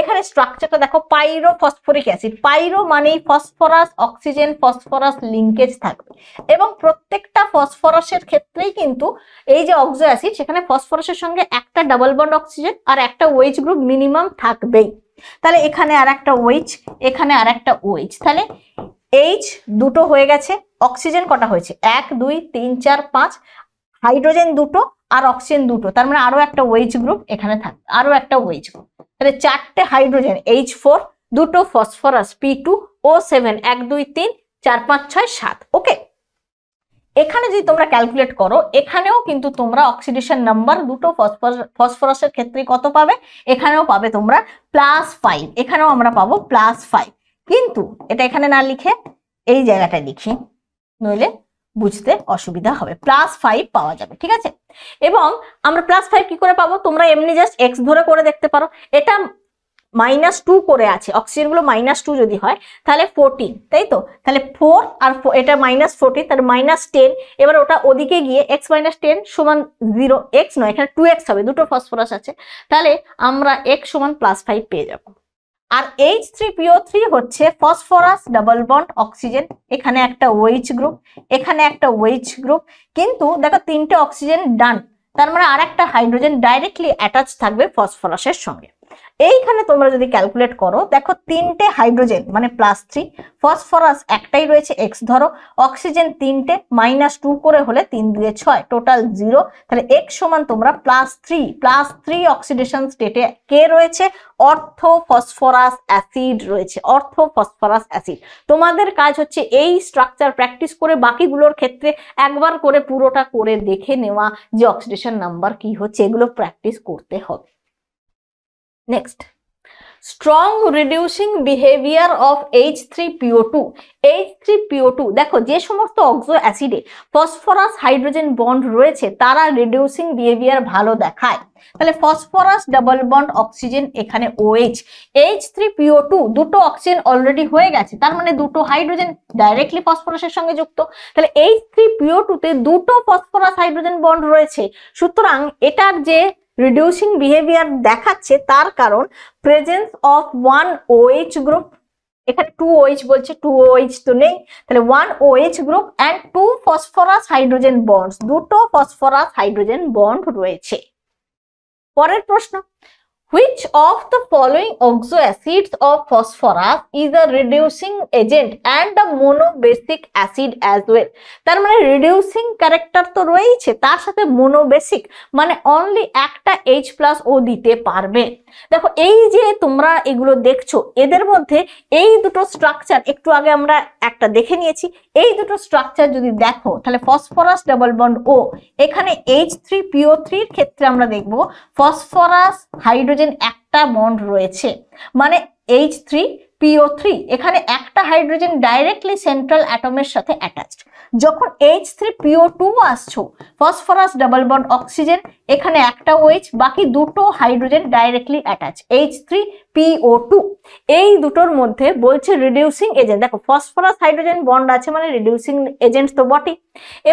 এখানে স্ট্রাকচারটা দেখো পাইরো ফসফরিক অ্যাসিড পাইরো মানেই ফসফরাস অক্সিজেন ফসফরাস লিঙ্কেজ থাকবে এবং প্রত্যেকটা ফসফরাসের ক্ষেত্রেই কিন্তু এই যে অক্সো অ্যাসিড সেখানে ফসফরাসের সঙ্গে একটা ডাবল বন্ড অক্সিজেন আর একটা ওয়েজ গ্রুপ মিনিমাম থাকবেই তাহলে এখানে আর একটা ওয়েজ এখানে আর একটা ওয়েজ তাহলে এইচ দুটো হয়ে গেছে অক্সিজেন কটা হয়েছে এক দুই তিন চার পাঁচ হাইড্রোজেন দুটো আর অক্সিজেন দুটো তার মানে আরো একটা ওয়েজ গ্রুপ এখানে থাক আরো একটা ওয়েজ গ্রুপ তাহলে চারটে হাইড্রোজেন এইচ ফোর দুটো phosphorus P two O seven এক দুই তিন চার পাঁচ ছয় সাত ওকে এখানে যদি তোমরা ক্যালকুলেট করো এখানেও কিন্তু তোমরা অক্সিডেশন নাম্বার দুটো ফসফরাসের ক্ষেত্রে কত পাবে এখানেও পাবে তোমরা প্লাস ফাইভ এখানেও আমরা পাবো প্লাস ফাইভ কিন্তু এটা এখানে না লিখে এই জায়গাটা লিখি নইলে বুঝতে অসুবিধা হবে প্লাস ফাইভ পাওয়া যাবে ঠিক আছে এবং আমরা প্লাস ফাইভ কি করে পাবো তোমরা এমনি জাস্ট এক্স ধরে করে দেখতে পারো এটা মাইনাস টু করে আছে অক্সিজেনগুলো মাইনাস টু যদি হয় তাহলে ফোরটিন তাই তো তাহলে ফোর আর এটা মাইনাস ফোরটিন তাহলে মাইনাস টেন এবার ওটা ওদিকে গিয়ে এক্স মাইনাস টেন সমান জিরো এক্স নয় এখানে টু এক্স হবে দুটো ফসফরাস আছে তাহলে আমরা এক্স সমান প্লাস ফাইভ পেয়ে যাবো আর এইচ থ্রি পিও থ্রি হচ্ছে ফসফরাস ডাবল বন্ড অক্সিজেন এখানে একটা ওয়েচ গ্রুপ এখানে একটা ওয়েচ গ্রুপ কিন্তু দেখো তিনটে অক্সিজেন ডান তার মানে আর একটা হাইড্রোজেন ডাইরেক্টলি অ্যাটাচ থাকবে ফসফরাসের সঙ্গে এইখানে তোমরা যদি ক্যালকুলেট করো দেখো তিনটে হাইড্রোজেন মানে প্লাস থ্রি ফসফরাস একটাই রয়েছে এক্স ধরো অক্সিজেন তিনটে মাইনাস টু করে হলে তিন দিয়ে ছয় টোটাল জিরো তাহলে এক্স সমান তোমরা plus three plus three oxidation স্টেটে কে রয়েছে অর্থ ফসফরাস অ্যাসিড রয়েছে অর্থ ফসফরাস অ্যাসিড তোমাদের কাজ হচ্ছে এই স্ট্রাকচার প্র্যাকটিস করে বাকিগুলোর ক্ষেত্রে একবার করে পুরোটা করে দেখে নেওয়া যে অক্সিডেশন নাম্বার কি হচ্ছে এগুলো প্র্যাকটিস করতে হবে Next, strong reducing behavior of H3PO2. H3PO2 দেখো যে সমস্ত অক্সো অ্যাসিডে ফসফরাস হাইড্রোজেন বন্ড রয়েছে তারা রিডিউসিং বিহেভিয়ার ভালো দেখায় তাহলে ফসফরাস ডাবল বন্ড অক্সিজেন এখানে OH H3PO2 দুটো অক্সিজেন অলরেডি হয়ে গেছে তার মানে দুটো হাইড্রোজেন ডাইরেক্টলি ফসফরাসের সঙ্গে যুক্ত তাহলে H3PO2 তে দুটো ফসফরাস হাইড্রোজেন বন্ড রয়েছে সুতরাং এটার যে রিডিউসিং বিহেভিয়ার দেখাচ্ছে তার কারণ presence of one OH group এখানে টু ওএইচ বলছে টু ওএইচ তো নেই তাহলে one OH group and two phosphorus hydrogen bonds দুটো ফসফরাস হাইড্রোজেন বন্ড রয়েছে পরের প্রশ্ন Which of the following oxoacids of phosphorus is a reducing agent and a monobasic acid as well? তার মানে reducing character তো রয়েছে তার সাথে monobasic মানে only একটা H plus ও দিতে পারবে দেখো এই যে তোমরা এগুলো দেখছো এদের মধ্যে এই দুটো স্ট্রাকচার একটু আগে আমরা একটা দেখে নিয়েছি এই দুটো স্ট্রাকচার যদি দেখো তাহলে ফসফরাস ডাবল বন্ড ও এখানে এইচ থ্রি পিও থ্রির ক্ষেত্রে আমরা দেখব ফসফরাস হাইড্রোজেন হাইড্রোজেন একটা বন্ড রয়েছে মানে এইচ থ্রি পিও থ্রি এখানে একটা হাইড্রোজেন ডাইরেক্টলি সেন্ট্রাল অ্যাটমের সাথে অ্যাটাচড যখন এইচ থ্রি পিও টু আসছো ফসফরাস ডাবল বন্ড অক্সিজেন এখানে একটা ওয়েচ বাকি দুটো hydrogen directly attach H three PO two এই দুটোর মধ্যে বলছে রিডিউসিং এজেন্ট দেখো ফসফরাস হাইড্রোজেন বন্ড আছে মানে রিডিউসিং এজেন্ট তো বটেই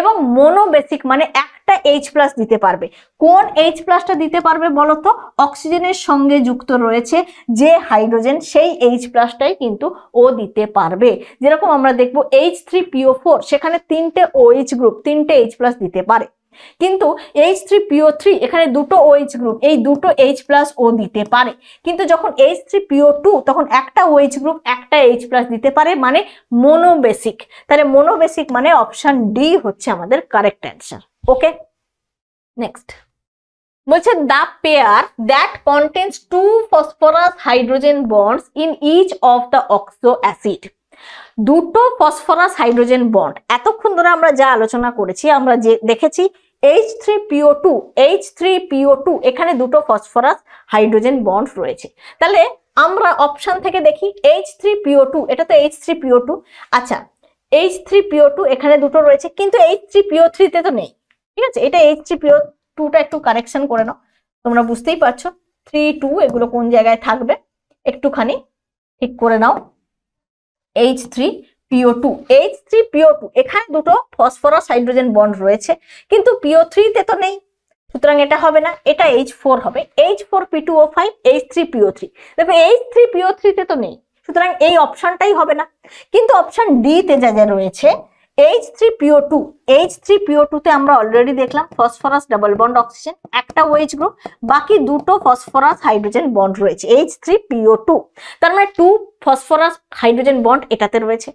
এবং মোনোবেসিক মানে এক একটা এইচ প্লাস দিতে পারবে কোন এইচ প্লাসটা দিতে পারবে বলতো অক্সিজেনের সঙ্গে যুক্ত রয়েছে যে হাইড্রোজেন সেই এইচ প্লাসটাই কিন্তু ও দিতে পারবে যেরকম আমরা দেখব এইচ থ্রি পিও ফোর সেখানে তিনটে ওইচ গ্রুপ তিনটে এইচ প্লাস দিতে পারে কিন্তু এইচ থ্রি পিও থ্রি এখানে দুটো ওএইচ গ্রুপ এই দুটো এইচ প্লাস ও দিতে পারে কিন্তু যখন এইচ থ্রি পিও টু তখন একটা এইচ গ্রুপ একটা এইচ প্লাস দিতে পারে মানে মনোবেসিক তাহলে মনোবেসিক মানে অপশান ডি হচ্ছে আমাদের কারেক্ট অ্যান্সার ওকে নেক্সট বলছে the pair that contains two phosphorus hydrogen bonds in each of the oxo acid দুটো ফসফরাস হাইড্রোজেন বন্ড এতক্ষণ ধরে আমরা যা আলোচনা করেছি আমরা যে দেখেছি H three PO two H three PO two এখানে দুটো ফসফরাস হাইড্রোজেন বন্ড রয়েছে তাহলে আমরা অপশান থেকে দেখি এইচ থ্রি পিও টু এটা তো এইচ থ্রি পিও টু আচ্ছা এইচ থ্রি পিও টু এখানে দুটো রয়েছে কিন্তু এইচ থ্রি পিও থ্রিতে তো নেই ঠিক আছে এটা এইচজি পিওর টুটা একটু কারেকশন করে নাও তোমরা বুঝতেই পারছো থ্রি টু এগুলো কোন জায়গায় থাকবে একটুখানি ঠিক করে নাও H three PO two H three PO two এখানে দুটো ফসফরাস হাইড্রোজেন বন্ড রয়েছে কিন্তু পিও থ্রিতে তো নেই সুতরাং এটা হবে না এটা এইচ ফোর হবে H four P two O five H three PO three দেখো এইচ থ্রি পিও থ্রিতে তো নেই সুতরাং এই অপশানটাই হবে না কিন্তু অপশান ডিতে যা যা রয়েছে H three PO two H three PO টুতে আমরা অলরেডি দেখলাম ফসফরাস ডাবল বন্ড অক্সিজেন একটা ওয়েজ গ্রুপ বাকি দুটো ফসফরাস হাইড্রোজেন বন্ড রয়েছে এইচ থ্রি পিও টু তার মানে টু ফসফরাস হাইড্রোজেন বন্ড এটাতে রয়েছে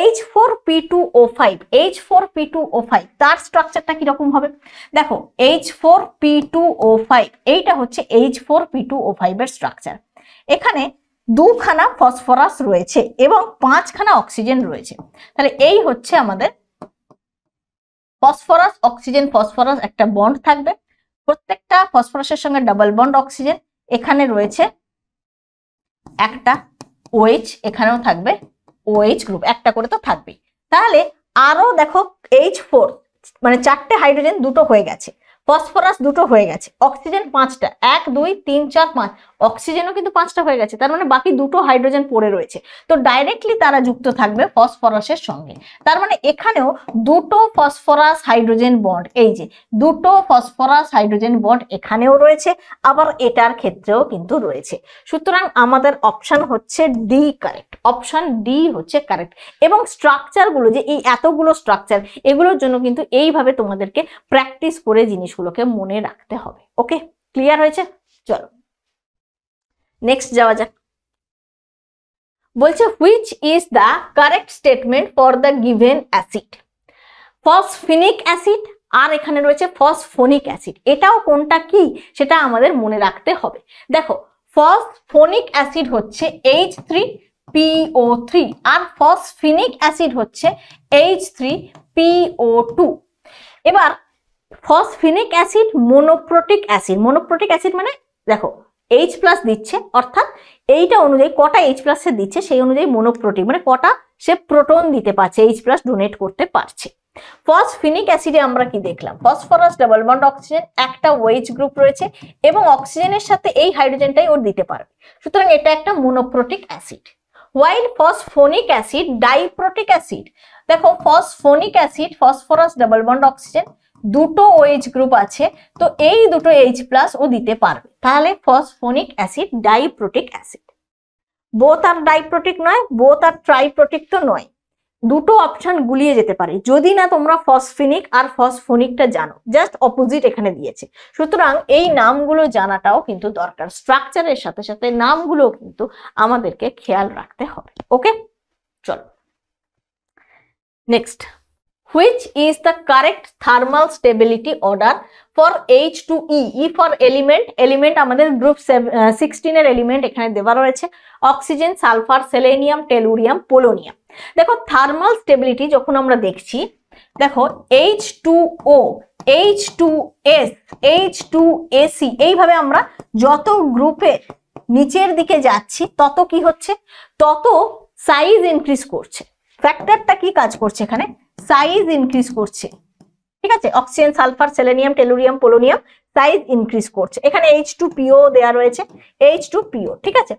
H four P two O five H four P two O five তার স্ট্রাকচারটা রকম হবে দেখো H four P two O five এইটা হচ্ছে এইচ ফোর পি টু ও ফাইভের স্ট্রাকচার এখানে দুখানা ফসফরাস রয়েছে এবং পাঁচখানা অক্সিজেন রয়েছে তাহলে এই হচ্ছে আমাদের ফসফরাস অক্সিজেন ফসফরাস একটা বন্ড থাকবে প্রত্যেকটা ফসফরাসের সঙ্গে ডাবল বন্ড অক্সিজেন এখানে রয়েছে একটা ওএইচ এখানেও থাকবে ওএইচ গ্রুপ একটা করে তো থাকবেই তাহলে আরো দেখো এইচ ফোর মানে চারটে হাইড্রোজেন দুটো হয়ে গেছে ফসফরাস দুটো হয়ে গেছে অক্সিজেন পাঁচটা এক দুই তিন চার পাঁচ অক্সিজেনও কিন্তু পাঁচটা হয়ে গেছে তার মানে বাকি দুটো হাইড্রোজেন পড়ে রয়েছে তো ডাইরেক্টলি তারা যুক্ত থাকবে ফসফরাসের সঙ্গে তার মানে এখানেও দুটো ফসফরাস হাইড্রোজেন বন্ড এই যে দুটো ফসফরাস হাইড্রোজেন বন্ড এখানেও রয়েছে আবার এটার ক্ষেত্রেও কিন্তু রয়েছে সুতরাং আমাদের অপশান হচ্ছে ডি কারেক্ট অপশান ডি হচ্ছে কারেক্ট এবং স্ট্রাকচারগুলো যে এই এতগুলো স্ট্রাকচার এগুলোর জন্য কিন্তু এইভাবে তোমাদেরকে প্র্যাকটিস করে জিনিস জিনিসগুলোকে মনে রাখতে হবে ওকে ক্লিয়ার হয়েছে চলো নেক্সট যাওয়া যাক বলছে which is the correct statement for the given acid phosphinic acid আর এখানে রয়েছে ফসফোনিক অ্যাসিড এটাও কোনটা কি সেটা আমাদের মনে রাখতে হবে দেখো ফসফোনিক অ্যাসিড হচ্ছে এইচ থ্রি পিও থ্রি আর ফসফিনিক অ্যাসিড হচ্ছে এইচ থ্রি পিও টু এবার phosphinic acid monoprotic acid monoprotic acid মানে দেখো এইচ প্লাস দিচ্ছে অর্থাৎ এইটা অনুযায়ী কটা এইচ প্লাস দিচ্ছে সেই অনুযায়ী মোনোপ্রোটিক মানে কটা সে প্রোটন দিতে পারছে এইচ প্লাস ডোনেট করতে পারছে ফসফিনিক অ্যাসিডে আমরা কি দেখলাম ফসফরাস ডাবল বন্ড অক্সিজেন একটা ওয়েজ গ্রুপ রয়েছে এবং অক্সিজেনের সাথে এই হাইড্রোজেনটাই ওর দিতে পারবে সুতরাং এটা একটা মোনোপ্রোটিক অ্যাসিড হোয়াইট ফসফোনিক অ্যাসিড ডাইপ্রোটিক অ্যাসিড দেখো phosphonic acid phosphorus double bond oxygen দুটো ওএইচ গ্রুপ আছে তো এই দুটো এইচ প্লাস ও দিতে পারবে তাহলে phosphonic acid diprotic acid both are diprotic নয় বোথ আর ট্রাইপ্রোটিক তো নয় দুটো অপশন গুলিয়ে যেতে পারে যদি না তোমরা ফসফিনিক আর ফসফোনিকটা জানো জাস্ট অপোজিট এখানে দিয়েছে সুতরাং এই নামগুলো জানাটাও কিন্তু দরকার স্ট্রাকচারের সাথে সাথে নামগুলো কিন্তু আমাদেরকে খেয়াল রাখতে হবে ওকে চলো next which is the correct thermal stability order for H two E E for element element আমাদের গ্রুপ 16 এর এলিমেন্ট এখানে দেওয়া রয়েছে oxygen sulphur selenium tellurium polonium দেখো থার্মাল স্টেবিলিটি যখন আমরা দেখছি দেখো H two O H two S H two A C এইভাবে আমরা যত গ্রুপের নিচের দিকে যাচ্ছি তত কি হচ্ছে তত সাইজ ইনক্রিজ করছে ফ্যাক্টরটা কি কাজ করছে এখানে সাইজ ইনক্রিজ করছে ঠিক আছে oxygen sulphur selenium tellurium polonium size increase করছে এখানে এইচ টু পিও দেওয়া রয়েছে এইচ টু পিও ঠিক আছে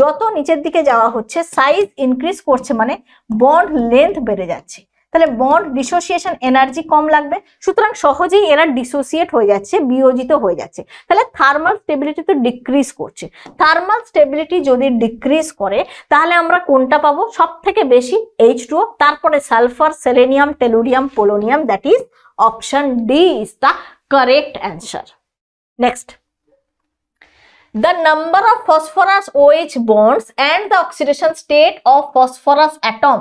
যত নিচের দিকে যাওয়া হচ্ছে সাইজ ইনক্রিজ করছে মানে বন্ড লেন্থ বেড়ে যাচ্ছে তাহলে বন্ড ডিসোসিয়েশন এনার্জি কম লাগবে সুতরাং সহজেই এরা ডিসোসিয়েট হয়ে যাচ্ছে বিয়োজিত হয়ে যাচ্ছে তাহলে থার্মাল স্টেবিলিটি তো ডিক্রিজ করছে থার্মাল স্টেবিলিটি যদি ডিক্রিজ করে তাহলে আমরা কোনটা পাবো সব থেকে বেশি এইচ টু তারপরে sulphur selenium tellurium polonium that is option D is the correct answer next the number of phosphorus OH bonds and the oxidation state of phosphorus atom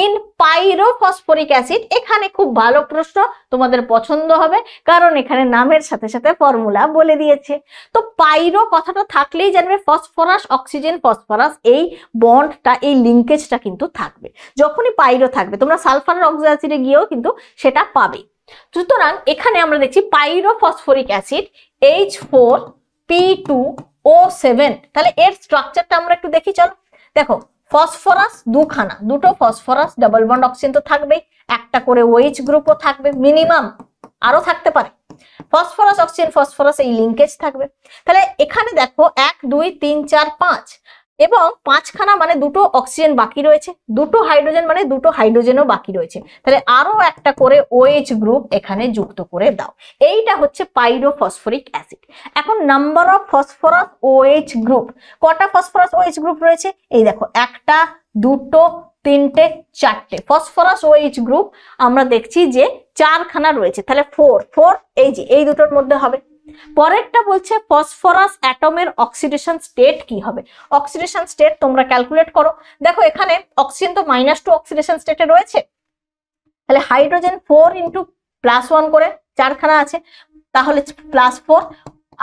in pyrophosphoric acid এখানে খুব ভালো প্রশ্ন তোমাদের পছন্দ হবে কারণ এখানে নামের সাথে সাথে ফর্মুলা বলে দিয়েছে তো পাইরো কথাটা থাকলেই জানবে ফসফরাস অক্সিজেন ফসফরাস এই বন্ডটা এই লিঙ্কেজটা কিন্তু থাকবে যখনই পাইরো থাকবে তোমরা সালফারের অক্সিজে গিয়েও কিন্তু সেটা পাবে সুতরাং এখানে আমরা দেখছি pyrophosphoric acid H four P two O seven তাহলে এর স্ট্রাকচারটা আমরা একটু দেখি চলো দেখো ফসফরাস দুখানা দুটো ফসফরাস ডাবল বন্ড অক্সিজেন তো থাকবে একটা করে ওয়েজ গ্রুপও থাকবে মিনিমাম আরো থাকতে পারে ফসফরাস অক্সিজেন ফসফরাস এই লিঙ্কেজ থাকবে তাহলে এখানে দেখো এক দুই তিন চার পাঁচ এবং পাঁচখানা মানে দুটো অক্সিজেন বাকি রয়েছে দুটো হাইড্রোজেন মানে দুটো হাইড্রোজেনও বাকি রয়েছে তাহলে আরও একটা করে ওএইচ গ্রুপ এখানে যুক্ত করে দাও এইটা হচ্ছে পাইরোফসফরিক অ্যাসিড এখন number of phosphorus OH group কটা ফসফরাস ওএইচ গ্রুপ রয়েছে এই দেখো একটা দুটো তিনটে চারটে ফসফরাস ওএইচ গ্রুপ আমরা দেখছি যে চারখানা রয়েছে তাহলে ফোর ফোর এই যে এই দুটোর মধ্যে হবে পরেরটা বলছে ফসফরাস অ্যাটমের অক্সিডেশন স্টেট কি হবে অক্সিডেশন স্টেট তোমরা ক্যালকুলেট করো দেখো এখানে অক্সিজেন তো মাইনাস টু অক্সিডেশন স্টেটে রয়েছে তাহলে hydrogen four into plus one করে চারখানা আছে তাহলে প্লাস ফোর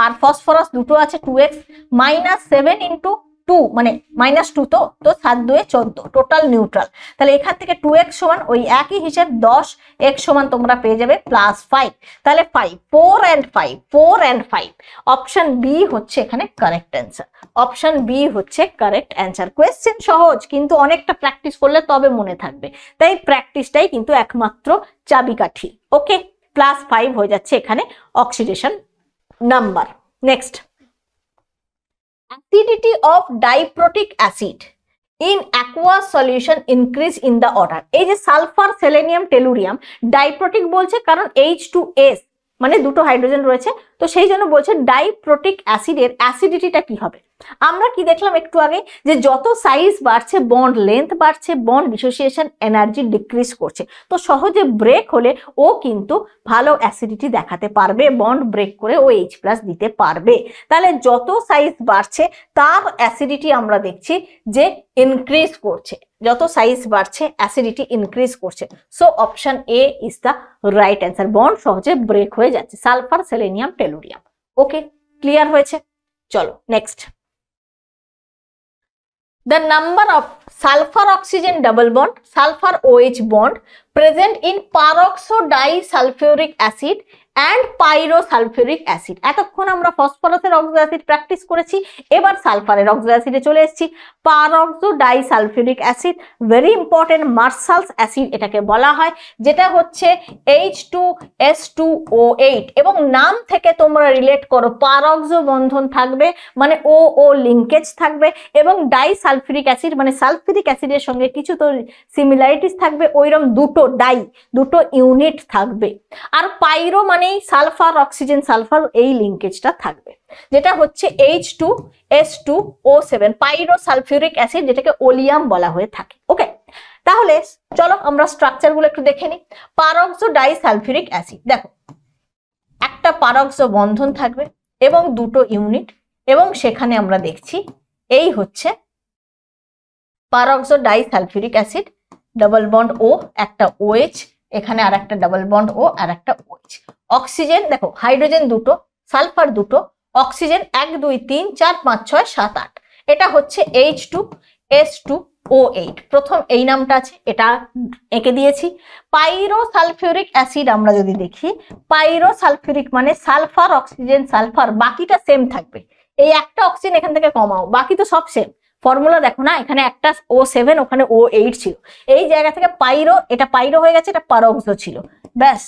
আর ফসফরাস দুটো আছে two X minus seven into two মানে মাইনাস টু তো তো সাত দুয়ে চোদ্দ টোটাল নিউট্রাল তাহলে এখান থেকে টু এক্স সমান ওই একই হিসেব দশ এক্স সমান তোমরা পেয়ে যাবে প্লাস ফাইভ তাহলে five four and five four and five option B হচ্ছে এখানে কারেক্ট অ্যান্সার অপশন বি হচ্ছে কারেক্ট অ্যান্সার কোয়েশ্চেন সহজ কিন্তু অনেকটা প্র্যাকটিস করলে তবে মনে থাকবে তাই প্র্যাকটিসটাই কিন্তু একমাত্র চাবিকাঠি ওকে প্লাস ফাইভ হয়ে যাচ্ছে এখানে oxidation number next Acidity of diprotic acid in aqueous solution increase in the order এই যে সালফার সেলেনিয়াম টেলুরিয়াম ডাইপ্রোটিক বলছে কারণ এইচ টু এস মানে দুটো হাইড্রোজেন রয়েছে তো সেই জন্য বলছে ডাইপ্রোটিক অ্যাসিডের অ্যাসিডিটিটা কি হবে আমরা কি দেখলাম একটু আগে যে যত সাইজ বাড়ছে বন্ড লেন্থ বাড়ছে বন্ড ডিসোসিয়েশন এনার্জি ডিক্রিজ করছে তো সহজে ব্রেক হলে ও কিন্তু ভালো অ্যাসিডিটি দেখাতে পারবে বন্ড ব্রেক করে ও এইচ প্লাস দিতে পারবে তাহলে যত সাইজ বাড়ছে তার অ্যাসিডিটি আমরা দেখছি যে ইনক্রিজ করছে যত সাইজ বাড়ছে অ্যাসিডিটি ইনক্রিজ করছে so option A is the right answer bond সহজে ব্রেক হয়ে যাচ্ছে sulphur selenium tellurium okay clear হয়েছে চলো next the number of sulfur oxygen double bond, sulfur OH bond present in peroxodisulfuric acid and pyrosulphuric acid এতক্ষণ আমরা ফসফরাসের oxo acid practice করেছি এবার সালফারের oxo অ্যাসিডে চলে এসেছি peroxo disulphuric acid very important Marshall's acid এটাকে বলা হয় যেটা হচ্ছে H two S two O eight এবং নাম থেকে তোমরা রিলেট করো পারক্সো বন্ধন থাকবে মানে ও ও লিঙ্কেজ থাকবে এবং ডাইসালফিউরিক অ্যাসিড মানে সালফিউরিক অ্যাসিডের সঙ্গে কিছু তো সিমিলারিটিস থাকবে ওইরকম দুটো ডাই দুটো ইউনিট থাকবে আর পাইরো মানে সালফার অক্সিজেন সালফার এই লিঙ্কেজটা থাকবে যেটা হচ্ছে H two S two O seven pyro sulphuric acid যেটাকে ওলিয়াম বলা হয়ে থাকে ওকে তাহলে চলো আমরা স্ট্রাকচারগুলো একটু দেখে নিই পারক্সো ডাই সালফিউরিক অ্যাসিড দেখো একটা পারক্সো বন্ধন থাকবে এবং দুটো ইউনিট এবং সেখানে আমরা দেখছি এই হচ্ছে peroxo di sulphuric acid double bond O একটা ওএইচ এখানে আর একটা ডাবল বন্ড ও আর একটা ওএইচ অক্সিজেন দেখো হাইড্রোজেন দুটো সালফার দুটো অক্সিজেন এক দুই তিন চার পাঁচ ছয় সাত আট এটা হচ্ছে H two S two O eight প্রথম এই নামটা আছে এটা এঁকে দিয়েছি পাইরো সালফিউরিক অ্যাসিড আমরা যদি দেখি পাইরো সালফিউরিক মানে সালফার অক্সিজেন সালফার বাকিটা সেম থাকবে এই একটা অক্সিজেন এখান থেকে কমাও বাকি তো সব সেম ফর্মুলা দেখো না এখানে একটা ও সেভেন ওখানে ও এইট ছিল এই জায়গা থেকে পাইরো এটা পাইরো হয়ে গেছে এটা পারংস ছিল ব্যাস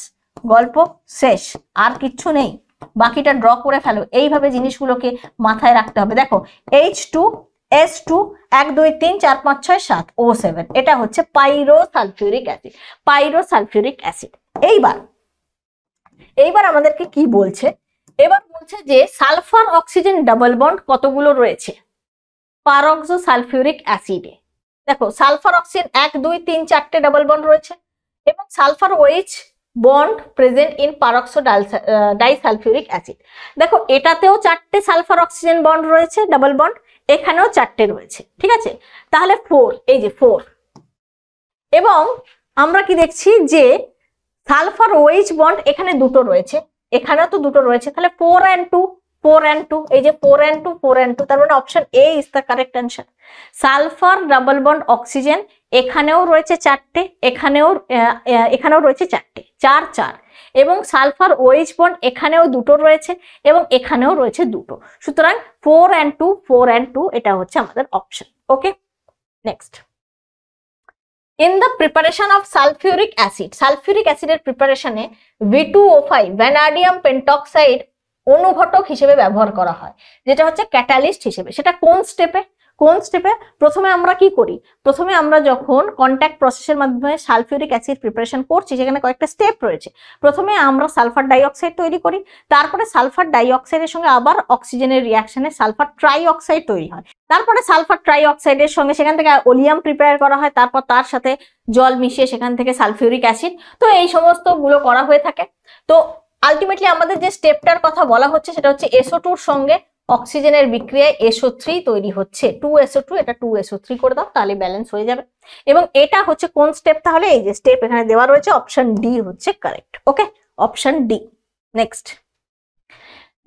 গল্প শেষ আর কিচ্ছু নেই বাকিটা ড্র করে ফেলো এইভাবে জিনিসগুলোকে মাথায় রাখতে হবে দেখো এইচ টু এস টু এক দুই তিন চার পাঁচ ছয় সাত ও সেভেন এটা হচ্ছে pyro sulphuric acid pyro sulphuric acid এইবার এইবার আমাদেরকে কি বলছে এবার বলছে যে সালফার অক্সিজেন ডাবল বন্ড কতগুলো রয়েছে পারক্সো সালফিউরিক অ্যাসিডে দেখো সালফার অক্সিজেন এক দুই তিন চারটে ডাবল বন্ড রয়েছে এবং sulphur OH bond present in peroxo disulphuric acid দেখো এটাতেও চারটে সালফার অক্সিজেন বন্ড রয়েছে ডাবল বন্ড এখানেও চারটে রয়েছে ঠিক আছে তাহলে ফোর এই যে ফোর এবং আমরা কি দেখছি যে সালফার ওয়েজ বন্ড এখানে দুটো রয়েছে এখানেও তো দুটো রয়েছে তাহলে four and two four and two এই যে four and two four and two তার মানে option A is the correct answer sulphur double bond oxygen এখানেও রয়েছে চারটে এখানেও এখানেও রয়েছে চারটে চার চার এবং সালফার ওয়েজ বন্ড এখানেও দুটো রয়েছে এবং এখানেও রয়েছে দুটো সুতরাং four and two four and two এটা হচ্ছে আমাদের option okay next in the preparation of sulphuric acid sulphuric অ্যাসিডের প্রিপারেশনে V two O five vanadium pentoxide অনুঘটক হিসেবে ব্যবহার করা হয় যেটা হচ্ছে ক্যাটালিস্ট হিসেবে সেটা কোন স্টেপে কোন স্টেপে প্রথমে আমরা কি করি প্রথমে আমরা যখন কন্ট্যাক্ট প্রসেসের মাধ্যমে সালফিউরিক অ্যাসিড প্রিপারেশন করছি সেখানে কয়েকটা স্টেপ রয়েছে প্রথমে আমরা সালফার ডাইঅক্সাইড তৈরি করি তারপরে সালফার ডাইঅক্সাইডের সঙ্গে আবার অক্সিজেনের রিয়াকশনে সালফার ট্রাইঅক্সাইড তৈরি হয় তারপরে সালফার ট্রাইঅক্সাইডের সঙ্গে সেখান থেকে ওলিয়াম প্রিপেয়ার করা হয় তারপর তার সাথে জল মিশিয়ে সেখান থেকে সালফিউরিক অ্যাসিড তো এই সমস্তগুলো করা হয়ে থাকে তো আলটিমেটলি আমাদের যে স্টেপটার কথা বলা হচ্ছে সেটা হচ্ছে এসও টুর সঙ্গে অক্সিজেনের বিক্রিয়ায় এসও থ্রি তৈরি হচ্ছে টু এসও টু এটা টু এসও থ্রি করে দাও তাহলে ব্যালেন্স হয়ে যাবে এবং এটা হচ্ছে কোন স্টেপ তাহলে এই যে স্টেপ এখানে দেওয়া রয়েছে অপশন ডি হচ্ছে correct okay option D next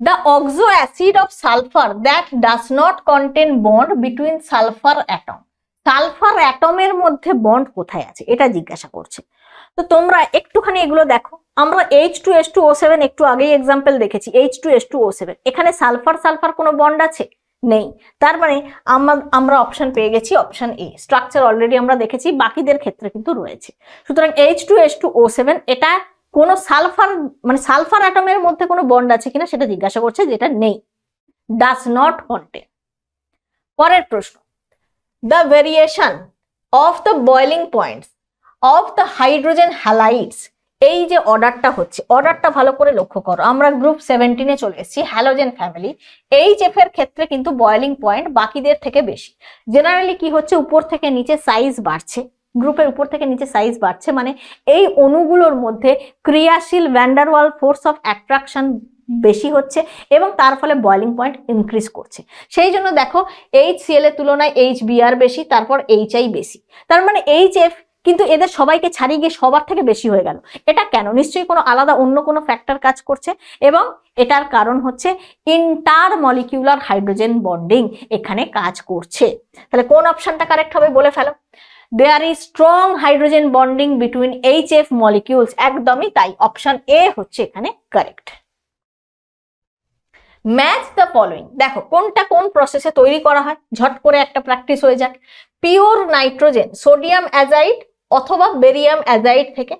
the oxo acid of sulphur that does not contain bond between sulphur atom sulphur অ্যাটমের মধ্যে বন্ড কোথায় আছে এটা জিজ্ঞাসা করছে তো তোমরা একটুখানি এগুলো দেখো আমরা H two S two O seven একটু আগেই এক্সাম্পল দেখেছি H two S two O seven এখানে সালফার সালফার কোনো বন্ড আছে নেই তার মানে আমরা অপশন পেয়ে গেছি অপশন এ স্ট্রাকচার অলরেডি আমরা দেখেছি বাকিদের ক্ষেত্রে কিন্তু রয়েছে সুতরাং H two S two O seven এটা কোনো সালফার মানে সালফার অ্যাটমের মধ্যে কোনো বন্ড আছে কিনা সেটা জিজ্ঞাসা করছে যেটা নেই ডাস নট কন্টেন পরের প্রশ্ন the variation of the boiling points of the hydrogen halides এই যে অর্ডারটা হচ্ছে অর্ডারটা ভালো করে লক্ষ্য করো আমরা গ্রুপ সেভেন্টিনে চলে এসেছি হ্যালোজেন ফ্যামিলি এই জেফের ক্ষেত্রে কিন্তু বয়েলিং পয়েন্ট বাকিদের থেকে বেশি জেনারেলি কি হচ্ছে উপর থেকে নিচে সাইজ বাড়ছে গ্রুপের উপর থেকে নিচে সাইজ বাড়ছে মানে এই অণুগুলোর মধ্যে ক্রিয়াশীল ভ্যান্ডারওয়াল ফোর্স অফ অ্যাট্রাকশন বেশি হচ্ছে এবং তার ফলে বয়লিং পয়েন্ট ইনক্রিজ করছে সেই জন্য দেখো এইচ সিএল এর তুলনায় এইচ বিআর বেশি তারপর এইচ আই বেশি তার মানে এইচ এফ কিন্তু এদের সবাইকে ছাড়িয়ে গিয়ে সবার থেকে বেশি হয়ে গেল এটা কেন নিশ্চয়ই কোনো আলাদা অন্য কোনো ফ্যাক্টর কাজ করছে এবং এটার কারণ হচ্ছে ইন্টার মলিকিউলার হাইড্রোজেন বন্ডিং এখানে কাজ করছে তাহলে কোন অপশনটা কারেক্ট হবে বলে ফেলো there is strong hydrogen bonding between H F molecules একদমই তাই অপশন এ হচ্ছে এখানে কারেক্ট ম্যাচ দ্য ফলোয়িং দেখো কোনটা কোন প্রসেসে তৈরি করা হয় ঝট করে একটা প্র্যাকটিস হয়ে যাক পিওর নাইট্রোজেন সোডিয়াম অ্যাজাইড অথবা বেরিয়াম অ্যাজাইড থেকে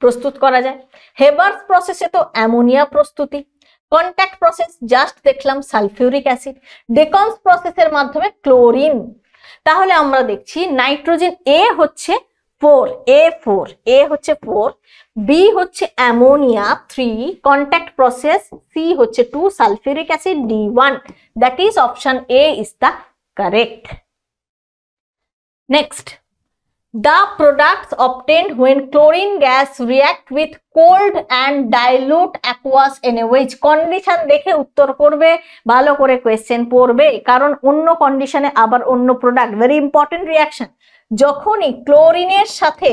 প্রস্তুত করা যায় হেবার্স প্রসেসে তো অ্যামোনিয়া প্রস্তুতি কন্ট্যাক্ট প্রসেস জাস্ট দেখলাম সালফিউরিক অ্যাসিড ডেকনস প্রসেসের মাধ্যমে ক্লোরিন তাহলে আমরা দেখছি নাইট্রোজেন এ হচ্ছে ফোর এ ফোর এ হচ্ছে ফোর বি হচ্ছে ammonia three contact process C হচ্ছে two sulphuric acid D one that is option A is the correct next The products obtained when chlorine gas react with cold and dilute aqueous NaOH condition দেখে উত্তর করবে ভালো করে question পড়বে কারণ অন্য কন্ডিশনে আবার অন্য প্রোডাক্ট ভেরি ইম্পর্টেন্ট রিয়াকশন যখনই ক্লোরিনের সাথে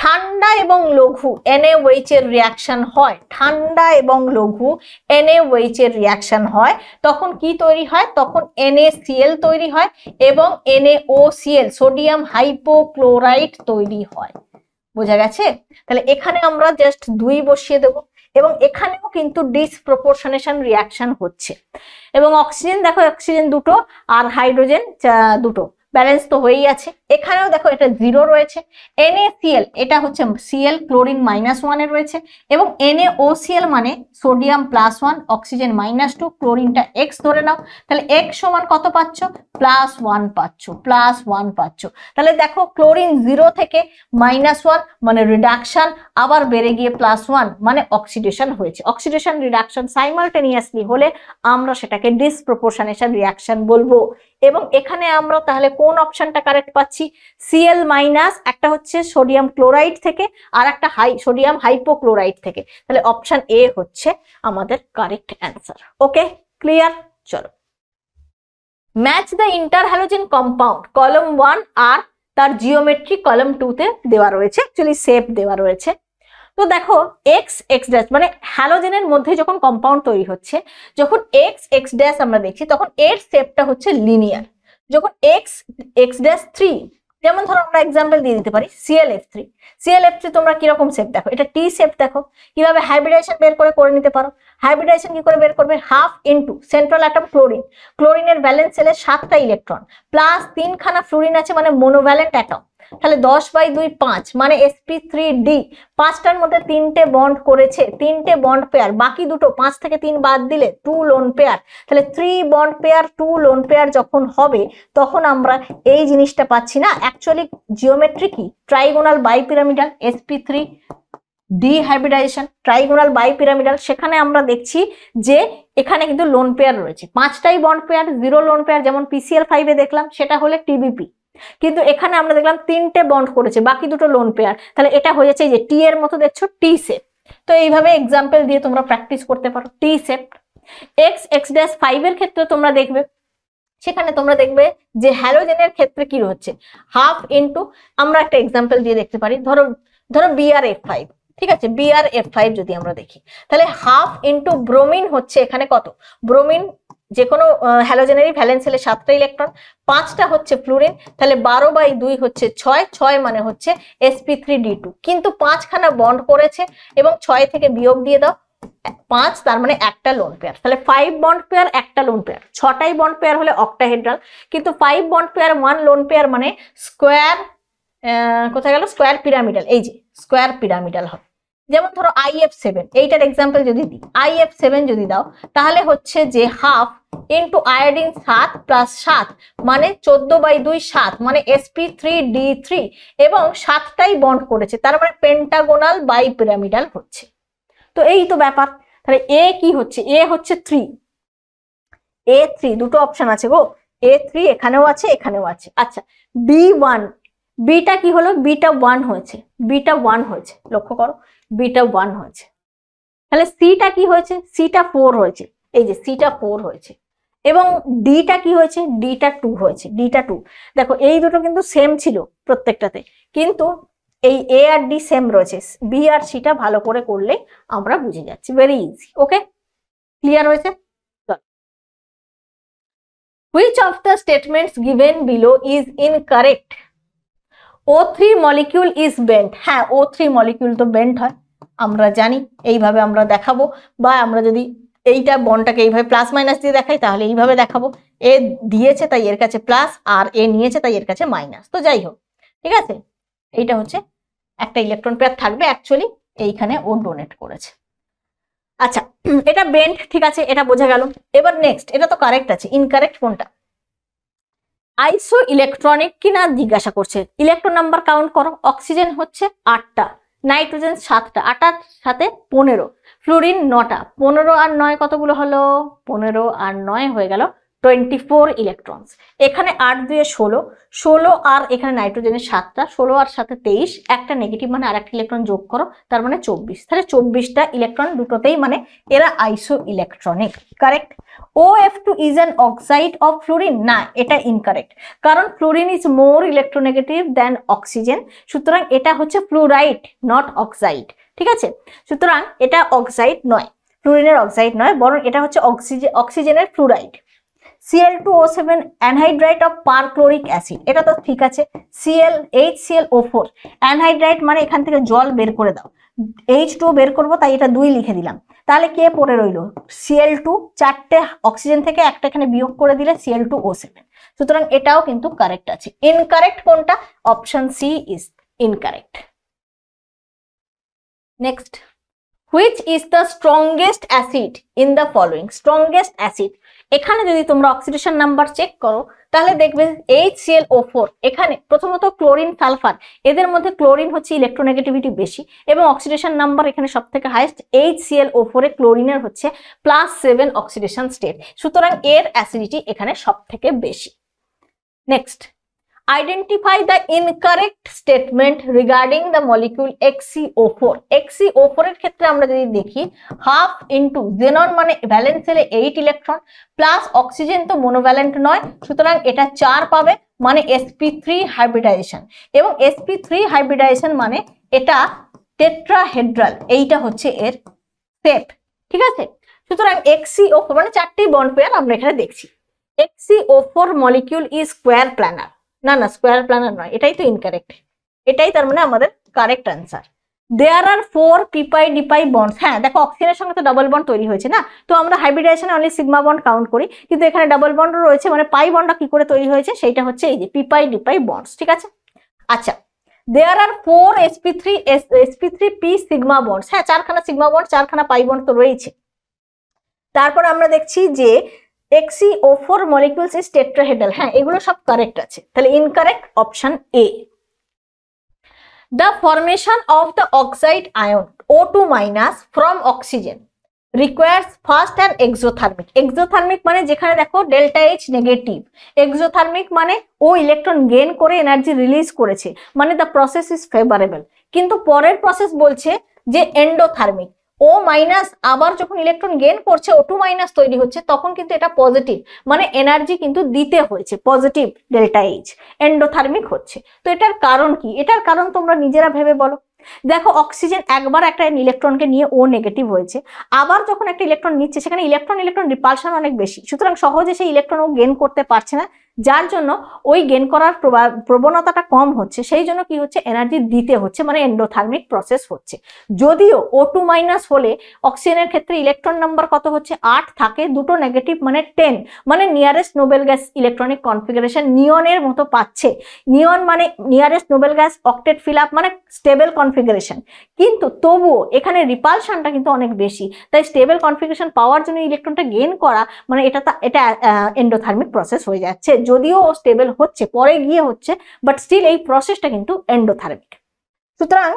ঠান্ডা এবং লঘু এনএ এর রিয়াকশন হয় ঠান্ডা এবং লঘু এনএ এর রিয়াকশন হয় তখন কি তৈরি হয় তখন এনএসিএল তৈরি হয় এবং এনএওসিএল সোডিয়াম হাইপোক্লোরাইড তৈরি হয় বোঝা গেছে তাহলে এখানে আমরা জাস্ট দুই বসিয়ে দেব এবং এখানেও কিন্তু ডিসপ্রপোর্শনেশন রিয়াকশন হচ্ছে এবং অক্সিজেন দেখো অক্সিজেন দুটো আর হাইড্রোজেন দুটো ব্যালেন্স তো হয়েই আছে এখানেও দেখো এটা জিরো রয়েছে এনএসিএল এটা হচ্ছে সিএল ক্লোরিন মাইনাস ওয়ানে রয়েছে এবং এনএওসিএল মানে sodium plus one oxygen minus two ক্লোরিনটা এক্স ধরে নাও তাহলে এক্স সমান কত পাচ্ছ প্লাস ওয়ান পাচ্ছ প্লাস ওয়ান পাচ্ছ তাহলে দেখো ক্লোরিন জিরো থেকে মাইনাস ওয়ান মানে রিডাকশান আবার বেড়ে গিয়ে প্লাস ওয়ান মানে অক্সিডেশন হয়েছে অক্সিডেশন রিডাকশন সাইমালটেনিয়াসলি হলে আমরা সেটাকে ডিসপ্রপোর্শনেশন রিয়াকশন বলবো এবং এখানে আমরা তাহলে কোন অপশনটা কারেক্ট পাচ্ছি পাচ্ছি সিএল মাইনাস একটা হচ্ছে সোডিয়াম ক্লোরাইড থেকে আর একটা হাই সোডিয়াম হাইপোক্লোরাইড থেকে তাহলে অপশান এ হচ্ছে আমাদের কারেক্ট অ্যান্সার ওকে ক্লিয়ার চলো match the inter halogen compound column one আর তার জিওমেট্রি কলম টু তে দেওয়া রয়েছে অ্যাকচুয়ালি সেপ দেওয়া রয়েছে তো দেখো এক্স এক্স ড্যাশ মানে হ্যালোজেনের মধ্যে যখন কম্পাউন্ড তৈরি হচ্ছে যখন এক্স এক্স ড্যাশ আমরা দেখছি তখন এর সেপটা হচ্ছে লিনিয়ার যখন এক্স এক্স ড্যাশ থ্রি যেমন ধরো আমরা এক্সাম্পল দিয়ে দিতে পারি Cl F three Cl F three তোমরা কিরকম সেপ দেখো এটা টি সেপ দেখো কিভাবে হাইব্রিডাইশন বের করে করে নিতে পারো হাইব্রিডাইশন কি করে বের করবে half into central atom chlorine ক্লোরিনের ব্যালেন্স সেলে সাতটা ইলেকট্রন প্লাস তিনখানা ফ্লোরিন আছে মানে মোনোভ্যালেন্ট অ্যাটম তাহলে দশ বাই দুই পাঁচ মানে এসপি থ্রি ডি পাঁচটার মধ্যে তিনটে বন্ড করেছে তিনটে বন্ড পেয়ার বাকি দুটো পাঁচ থেকে তিন বাদ দিলে টু লোন পেয়ার তাহলে three bond pair two lone pair যখন হবে তখন আমরা এই জিনিসটা পাচ্ছি না অ্যাকচুয়ালি জিওমেট্রি কি trigonal bipyramidal SP three d hybridisation trigonal bipyramidal সেখানে আমরা দেখছি যে এখানে কিন্তু লোন পেয়ার রয়েছে পাঁচটাই bond pair zero lone pair যেমন পিসিএল ফাইভে দেখলাম সেটা হলে টিবিপি কিন্তু এখানে আমরা দেখলাম তিনটে বন্ড করেছে বাকি দুটো লোন পেয়ার তাহলে এটা হয়ে যাচ্ছে যে টি এর মতো দেখছো টি সেপ তো এইভাবে এক্সাম্পল দিয়ে তোমরা প্র্যাকটিস করতে পারো T shape X X dash ফাইভের ক্ষেত্রে তোমরা দেখবে সেখানে তোমরা দেখবে যে হ্যালোজেনের ক্ষেত্রে কি হচ্ছে হাফ ইন্টু আমরা একটা এক্সাম্পল দিয়ে দেখতে পারি ধরো ধরো বিআর এফ ফাইভ ঠিক আছে বিআর এফ ফাইভ যদি আমরা দেখি তাহলে হাফ ইন্টু ব্রোমিন হচ্ছে এখানে কত ব্রোমিন যে কোনো হ্যালোজেনেরই ভ্যালেন্স হলে সাতটা ইলেকট্রন পাঁচটা হচ্ছে ফ্লুরিন তাহলে বারো বাই দুই হচ্ছে ছয় ছয় মানে হচ্ছে এসপি থ্রি ডি টু কিন্তু পাঁচখানা বন্ড করেছে এবং ছয় থেকে বিয়োগ দিয়ে দাও পাঁচ তার মানে একটা লোন পেয়ার তাহলে ফাইভ বন্ড পেয়ার একটা লোন পেয়ার ছটাই বন্ড পেয়ার হলে অক্টাহেড্রাল কিন্তু five bond pair one lone pair মানে স্কোয়ার কোথায় গেল স্কোয়ার পিরামিডাল এই যে স্কোয়ার পিরামিডাল হবে যেমন ধরো আই এফ সেভেন এইটার এক্সাম্পল যদি দিই আই এফ সেভেন যদি দাও তাহলে হচ্ছে যে হাফ ইন্টু আয়োডিন সাত প্লাস সাত মানে চোদ্দ বাই দুই সাত মানে এসপি থ্রি ডি থ্রি এবং সাতটাই বন্ড করেছে তার মানে পেন্টাগোনাল বাই পিরামিডাল হচ্ছে তো এই তো ব্যাপার তাহলে এ কি হচ্ছে এ হচ্ছে থ্রি এ থ্রি দুটো অপশন আছে গো এ থ্রি এখানেও আছে এখানেও আছে আচ্ছা বি ওয়ান বিটা কি হলো বিটা ওয়ান হয়েছে বিটা ওয়ান হয়েছে লক্ষ্য করো বিটা ওয়ান হয়েছে তাহলে সিটা কি হয়েছে সিটা ফোর হয়েছে এই যে সিটা ফোর হয়েছে এবং ডিটা কি হয়েছে ডিটা টু হয়েছে ডিটা টু দেখো এই দুটো কিন্তু সেম ছিল প্রত্যেকটাতে কিন্তু এই এ আর ডি সেম রয়েছে বি আর সিটা ভালো করে করলে আমরা বুঝে যাচ্ছি ভেরি ইজি ওকে ক্লিয়ার হয়েছে Which statements given below is incorrect O three molecule is bent হ্যাঁ ও থ্রি মলিকিউল তো বেন্ট হয় আমরা জানি এইভাবে আমরা দেখাবো বা আমরা যদি এইটা বনটাকে এইভাবে প্লাস মাইনাস দিয়ে দেখাই তাহলে এইভাবে দেখাবো এ দিয়েছে তাই এর কাছে প্লাস আর এ নিয়েছে তাই এর কাছে মাইনাস তো যাই হোক ঠিক আছে এইটা হচ্ছে একটা ইলেকট্রন পেয়ার থাকবে অ্যাকচুয়ালি এইখানে ও ডোনেট করেছে আচ্ছা এটা বেন্ড ঠিক আছে এটা বোঝা গেল এবার নেক্সট এটা তো কারেক্ট আছে ইনকারেক্ট কোনটা আইসো ইলেকট্রনিক কিনা জিজ্ঞাসা করছে ইলেকট্রন নাম্বার কাউন্ট করো অক্সিজেন হচ্ছে আটটা নাইট্রোজেন সাতটা আটার সাথে পনেরো ফ্লোরিন নটা পনেরো আর নয় কতগুলো হলো পনেরো আর নয় হয়ে গেল টোয়েন্টি ফোর ইলেকট্রনস এখানে আট দুয়ে ষোলো ষোলো আর এখানে নাইট্রোজেনের সাতটা ষোলো আর সাথে তেইশ একটা নেগেটিভ মানে আর একটা ইলেকট্রন যোগ করো তার মানে চব্বিশ তাহলে চব্বিশটা ইলেকট্রন দুটোতেই মানে এরা isoelectronic correct O F two is an oxide of fluorine না এটা ইনকারেক্ট কারণ fluorine is more electronegative than oxygen সুতরাং এটা হচ্ছে ফ্লোরাইড নট অক্সাইড ঠিক আছে সুতরাং এটা অক্সাইড নয় ফ্লোরিনের অক্সাইড নয় বরং এটা হচ্ছে অক্সিজেন অক্সিজেনের fluoride Cl two O seven anhydride of perchloric acid এটা তো ঠিক আছে Cl H Cl O four anhydride মানে এখান থেকে জল বের করে দাও এইচ টু বের করবো তাই এটা দুই লিখে দিলাম তাহলে কে পড়ে রইল সিএল টু চারটে অক্সিজেন থেকে একটা এখানে বিয়োগ করে দিলে সিএল টু ও সেভেন সুতরাং এটাও কিন্তু কারেক্ট আছে ইনকারেক্ট কোনটা option C is incorrect next which is the strongest acid in the following strongest acid এখানে যদি তোমরা অক্সিডেশন নাম্বার চেক করো তাহলে দেখবে এইচ সিএল ও ফোর এখানে প্রথমত ক্লোরিন সালফার এদের মধ্যে ক্লোরিন হচ্ছে ইলেকট্রোনেগেটিভিটি বেশি এবং অক্সিডেশন নাম্বার এখানে সব থেকে হাইস্ট এইচ এল ও ফোরে ক্লোরিনের হচ্ছে প্লাস সেভেন অক্সিডেশন স্টেট সুতরাং এর অ্যাসিডিটি এখানে সব থেকে বেশি next Identify the incorrect statement regarding the molecule XCO4. XCO4 এর ক্ষেত্রে আমরা যদি দেখি half into xenon মানে ভ্যালেন্স সেলে 8 ইলেকট্রন প্লাস অক্সিজেন তো মনোভ্যালেন্ট নয় সুতরাং এটা 4 পাবে মানে sp3 হাইব্রিডাইজেশন এবং sp3 হাইব্রিডাইজেশন মানে এটা টেট্রাহেড্রাল এইটা হচ্ছে এর স্টেপ ঠিক আছে সুতরাং XCO4 মানে চারটি বন্ড পেয়ার আমরা এখানে দেখছি XCO4 molecule is square planar না না স্কোয়ার প্ল্যানার নয় এটাই তো ইনকারেক্ট এটাই তার মানে আমাদের correct answer there are four p pi d pi bonds হ্যাঁ দেখো অক্সিজেনের সঙ্গে তো ডাবল বন্ড তৈরি হয়েছে না তো আমরা হাইব্রিডাইজেশনে অনলি সিগমা বন্ড কাউন্ট করি কিন্তু এখানে ডাবল বন্ডও রয়েছে মানে পাই বন্ডটা কি করে তৈরি হয়েছে সেইটা হচ্ছে এই যে পিপাই ডিপাই বন্ডস ঠিক আছে আচ্ছা there are four SP three SP three P sigma bonds হ্যাঁ চারখানা সিগমা বন্ড চারখানা পাই বন্ড তো রয়েছে তারপর আমরা দেখছি যে X E O four molecules is tetrahedral হ্যাঁ এগুলো সব কারেক্ট আছে তাহলে incorrect option A the formation of the oxide ion O two minus from oxygen requires first and exothermic exothermic মানে যেখানে দেখো ডেল্টা এইচ নেগেটিভ এক্সোথার্মিক মানে ও ইলেকট্রন গেন করে এনার্জি রিলিজ করেছে মানে দ্য প্রসেস ইজ ফেভারেবল কিন্তু পরের process বলছে যে এন্ডোথার্মিক ও মাইনাস আবার যখন ইলেকট্রন গেন করছে ও টু মাইনাস তৈরি হচ্ছে তখন কিন্তু এটা পজিটিভ মানে এনার্জি কিন্তু দিতে হয়েছে পজিটিভ ডেল্টা এইচ এন্ডোথার্মিক হচ্ছে তো এটার কারণ কি এটার কারণ তোমরা নিজেরা ভেবে বলো দেখো অক্সিজেন একবার একটা ইলেকট্রনকে নিয়ে ও নেগেটিভ হয়েছে আবার যখন একটা ইলেকট্রন নিচ্ছে সেখানে ইলেকট্রন ইলেকট্রন রিপালশন অনেক বেশি সুতরাং সহজে সেই ইলেকট্রন ও গেন করতে পারছে না যার জন্য ওই গেন করার প্রবণতাটা কম হচ্ছে সেই জন্য কি হচ্ছে এনার্জি দিতে হচ্ছে মানে এন্ডোথার্মিক প্রসেস হচ্ছে যদিও ও টু মাইনাস হলে অক্সিজেনের ক্ষেত্রে ইলেকট্রন নাম্বার কত হচ্ছে আট থাকে দুটো নেগেটিভ মানে টেন মানে nearest noble gas electronic configuration নিয়নের মতো পাচ্ছে নিয়ন মানে nearest noble gas octet fill up মানে স্টেবল কনফিগারেশন কিন্তু তবুও এখানে রিপালশনটা কিন্তু অনেক বেশি তাই স্টেবল কনফিগারেশন পাওয়ার জন্য ইলেকট্রনটা গেন করা মানে এটা এটা এন্ডোথার্মিক প্রসেস হয়ে যাচ্ছে যদিও ও স্টেবল হচ্ছে পরে গিয়ে হচ্ছে বাট স্টিল এই প্রসেসটা কিন্তু এন্ডোথার্মিক সুতরাং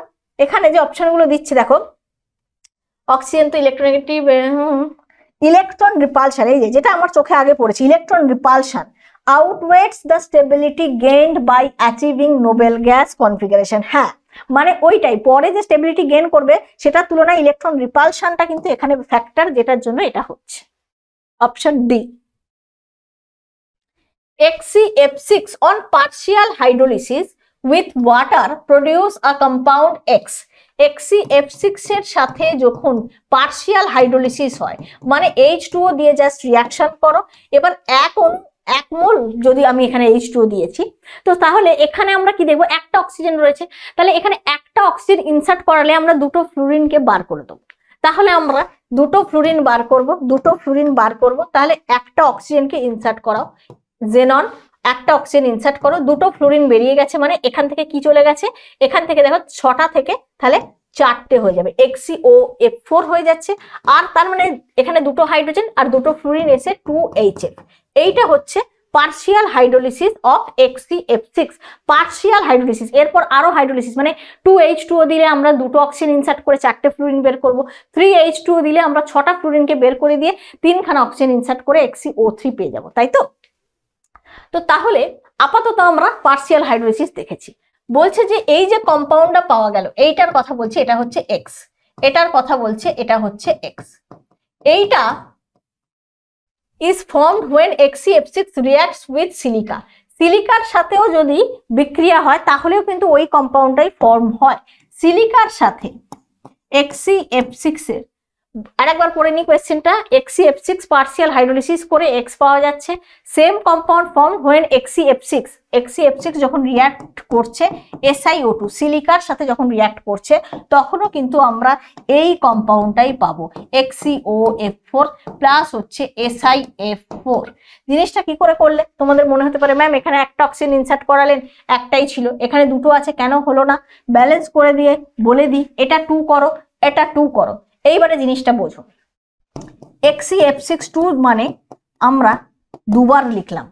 এখানে যে অপশনগুলো দিচ্ছে দেখো অক্সিজেন তো ইলেকট্রোনেগেটিভ ইলেকট্রন রিপালশন এই যেটা আমার চোখে আগে পড়েছে electron repulsion outweighs the stability gained by achieving noble gas configuration হ্যাঁ মানে ওইটাই পরে যে স্টেবিলিটি গেইন করবে সেটার তুলনায় ইলেকট্রন রিপালশনটা কিন্তু এখানে ফ্যাক্টর যেটার জন্য এটা হচ্ছে option D XCF6 on partial hydrolysis with water produce a compound X. XCF6 এর সাথে যখন পার্সিয়াল হাইড্রোলিসিস হয় মানে H2O দিয়ে জাস্ট রিয়াকশন করো এবার এক অণু এক মোল যদি আমি এখানে এইচ দিয়েছি তো তাহলে এখানে আমরা কি দেখবো একটা অক্সিজেন রয়েছে তাহলে এখানে একটা অক্সিজেন ইনসার্ট করালে আমরা দুটো ফ্লুরিনকে বার করে দেবো তাহলে আমরা দুটো ফ্লুরিন বার করব দুটো ফ্লুরিন বার করব তাহলে একটা অক্সিজেনকে ইনসার্ট করাও জেনন একটা অক্সিজেন ইনসার্ট করো দুটো ফ্লোরিন বেরিয়ে গেছে মানে এখান থেকে কি চলে গেছে এখান থেকে দেখো ছটা থেকে তাহলে চারটে হয়ে যাবে এক্সি ও এফ ফোর হয়ে যাচ্ছে আর তার মানে এখানে দুটো হাইড্রোজেন আর দুটো ফ্লোরিন এসে টু এইচ এফ এইটা হচ্ছে partial hydrolysis of X E F six partial hydrolysis এরপর আরও হাইড্রোলিসিস মানে টু এইচ টু দিলে আমরা দুটো অক্সিজেন ইনসার্ট করে চারটে ফ্লোরিন বের করবো থ্রি এইচ টু দিলে আমরা ছটা ফ্লোরিনকে বের করে দিয়ে তিনখানা অক্সিজেন ইনসার্ট করে এক্সি ও থ্রি পেয়ে যাবো তাই তো তো তাহলে আপাতত আমরা পার্সিয়াল হাইড্রোসিস দেখেছি বলছে যে এই যে কম্পাউন্ডটা পাওয়া গেল এইটার কথা বলছে এটা হচ্ছে এক্স এটার কথা বলছে এটা হচ্ছে এক্স এইটা is formed when X E F six reacts with silica সিলিকার সাথেও যদি বিক্রিয়া হয় তাহলেও কিন্তু ওই কম্পাউন্ডটাই ফর্ম হয় সিলিকার সাথে এক্সিএফ সিক্সের আরেকবার করে নিই কোয়েশ্চেনটা X E F six partial hydrolysis করে এক্স পাওয়া যাচ্ছে same compound form when X E F six X E F six যখন রিয়াক্ট করছে এসআইও টু সিলিকার সাথে যখন রিয়াক্ট করছে তখনও কিন্তু আমরা এই কম্পাউন্ডটাই পাবো X E O F four plus হচ্ছে এসআই এফ ফোর জিনিসটা কি করে করলে তোমাদের মনে হতে পারে ম্যাম এখানে একটা অক্সিজেন ইনসার্ট করালেন একটাই ছিল এখানে দুটো আছে কেন হলো না ব্যালেন্স করে দিয়ে বলে দিই এটা টু করো এটা টু করো এইবারে জিনিসটা বোঝো এক্সি এফ সিক্স টু মানে আমরা দুবার লিখলাম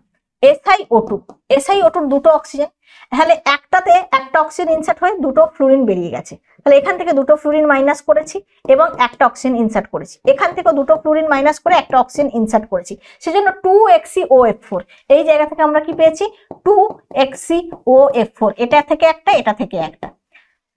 S I O two S I O টুর দুটো অক্সিজেন তাহলে একটাতে একটা অক্সিজেন ইনসার্ট হয়ে দুটো ফ্লুরিন বেরিয়ে গেছে তাহলে এখান থেকে দুটো ফ্লুরিন মাইনাস করেছি এবং একটা অক্সিজেন ইনসার্ট করেছি এখান থেকে দুটো ফ্লুরিন মাইনাস করে একটা অক্সিজেন ইনসার্ট করেছি সেজন্য two X E O F four এই জায়গা থেকে আমরা কি পেয়েছি two X E O F four এটা থেকে একটা এটা থেকে একটা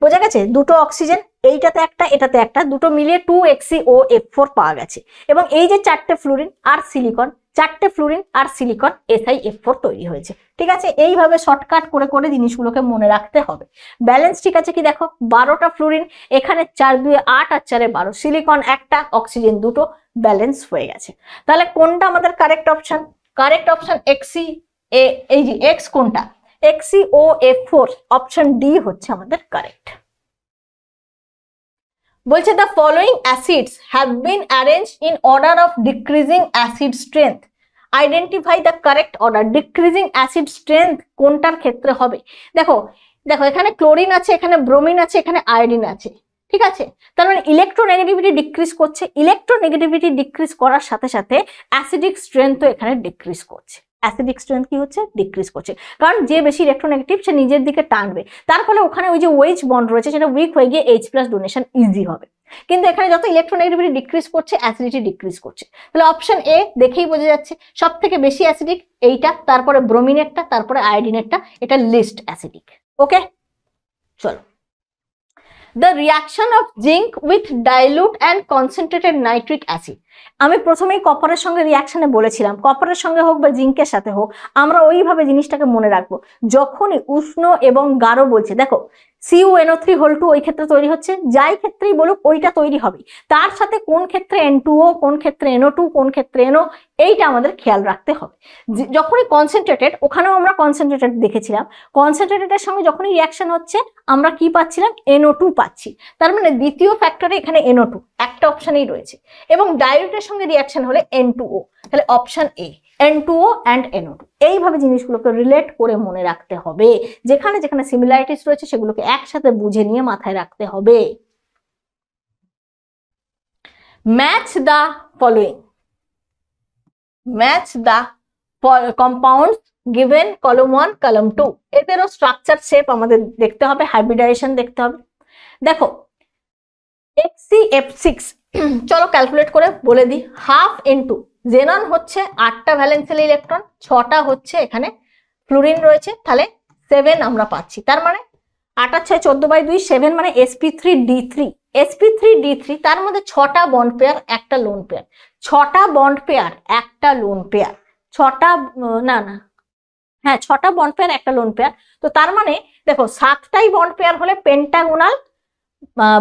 বোঝা গেছে দুটো অক্সিজেন এইটাতে একটা এটাতে একটা দুটো মিলিয়ে two X E O F four পাওয়া গেছে এবং এই যে চারটে ফ্লুরিন আর সিলিকন চারটে ফ্লুরিন আর সিলিকন এসআই এফ ফোর তৈরি হয়েছে ঠিক আছে এইভাবে শর্টকাট করে করে জিনিসগুলোকে মনে রাখতে হবে ব্যালেন্স ঠিক আছে কি দেখো বারোটা ফ্লুরিন এখানে চার দুয়ে আট আর চারে বারো সিলিকন একটা অক্সিজেন দুটো ব্যালেন্স হয়ে গেছে তাহলে কোনটা আমাদের correct option correct option X E A এই যে এক্স কোনটা X E O F four option D হচ্ছে আমাদের কারেক্ট বলছে the following acids have been arrange in order of decreasing acid strength identify the correct order decreasing acid strength কোনটার ক্ষেত্রে হবে দেখো দেখো এখানে ক্লোরিন আছে এখানে ব্রোমিন আছে এখানে আয়োডিন আছে ঠিক আছে তার মানে ইলেকট্রোনেগেটিভিটি ডিক্রিজ করছে ইলেকট্রোনেগেটিভিটি ডিক্রিজ করার সাথে সাথে অ্যাসিডিক স্ট্রেংথও এখানে ডিক্রিজ করছে অ্যাসিডিক স্ট্রেংথ কি হচ্ছে ডিক্রিজ করছে কারণ যে বেশি ইলেকট্রোনেগেটিভ সে নিজের দিকে টানবে তার ফলে ওখানে ওই যে ওয়েজ বন্ড রয়েছে সেটা উইক হয়ে গিয়ে এইচ প্লাস ডোনেশন ইজি হবে কিন্তু এখানে যত ইলেকট্রোনেগেটিভিটি ডিক্রিজ করছে অ্যাসিডিটি ডিক্রিজ করছে তাহলে অপশন এ দেখেই বোঝা যাচ্ছে সব থেকে বেশি অ্যাসিডিক এইটা তারপরে ব্রোমিনেরটা তারপরে আয়োডিনেরটা এটা লিস্ট অ্যাসিডিক ওকে চলো the reaction of zinc with dilute and concentrated nitric acid আমি প্রথমেই কপারের সঙ্গে রিয়াকশনে বলেছিলাম কপারের সঙ্গে হোক বা জিঙ্কের সাথে হোক আমরা ওইভাবে জিনিসটাকে মনে রাখবো যখনই উষ্ণ এবং গাঢ় বলছে দেখো সিউএনও থ্রি হোল টু ওই ক্ষেত্রে তৈরি হচ্ছে যাই ক্ষেত্রেই বলুক ওইটা তৈরি হবে তার সাথে কোন ক্ষেত্রে এন কোন ক্ষেত্রে এনও টু কোন ক্ষেত্রে এনও এইটা আমাদের খেয়াল রাখতে হবে যখনই কনসেন্ট্রেটেড ওখানেও আমরা কনসেন্ট্রেটেড দেখেছিলাম কনসেন্ট্রেটেডের সঙ্গে যখনই রিয়াকশন হচ্ছে আমরা কি পাচ্ছিলাম এনও টু পাচ্ছি তার মানে দ্বিতীয় ফ্যাক্টরে এখানে এনও টু একটা অপশানেই রয়েছে এবং ডাইরেক্টের সঙ্গে রিয়াকশন হলে এন টু ও তাহলে option A N O and N O two এইভাবে জিনিসগুলোকে রিলেট করে মনে রাখতে হবে যেখানে যেখানে সিমিলারিটিস রয়েছে সেগুলোকে একসাথে বুঝে নিয়ে মাথায় রাখতে হবে match the following match the compounds given column one column two এদেরও স্ট্রাকচার শেপ আমাদের দেখতে হবে হাইব্রিডাইজেশন দেখতে হবে দেখো সি এফ সিক্স চলো ক্যালকুলেট করে বলে দিই হাফ ইন্টু জেনন হচ্ছে আটটা ভ্যালেন্সিয়াল ইলেকট্রন ছটা হচ্ছে এখানে ফ্লুরিন রয়েছে তাহলে সেভেন আমরা পাচ্ছি তার মানে আটার ছয় চোদ্দ বাই দুই সেভেন মানে S P three D three SP three D three তার মধ্যে ছটা বন্ড পেয়ার একটা লোন পেয়ার ছটা বন্ড পেয়ার একটা লোন পেয়ার ছটা না না হ্যাঁ ছটা বন্ড পেয়ার একটা লোন পেয়ার তো তার মানে দেখো সাতটাই বন্ড পেয়ার হলে পেন্টাগোনাল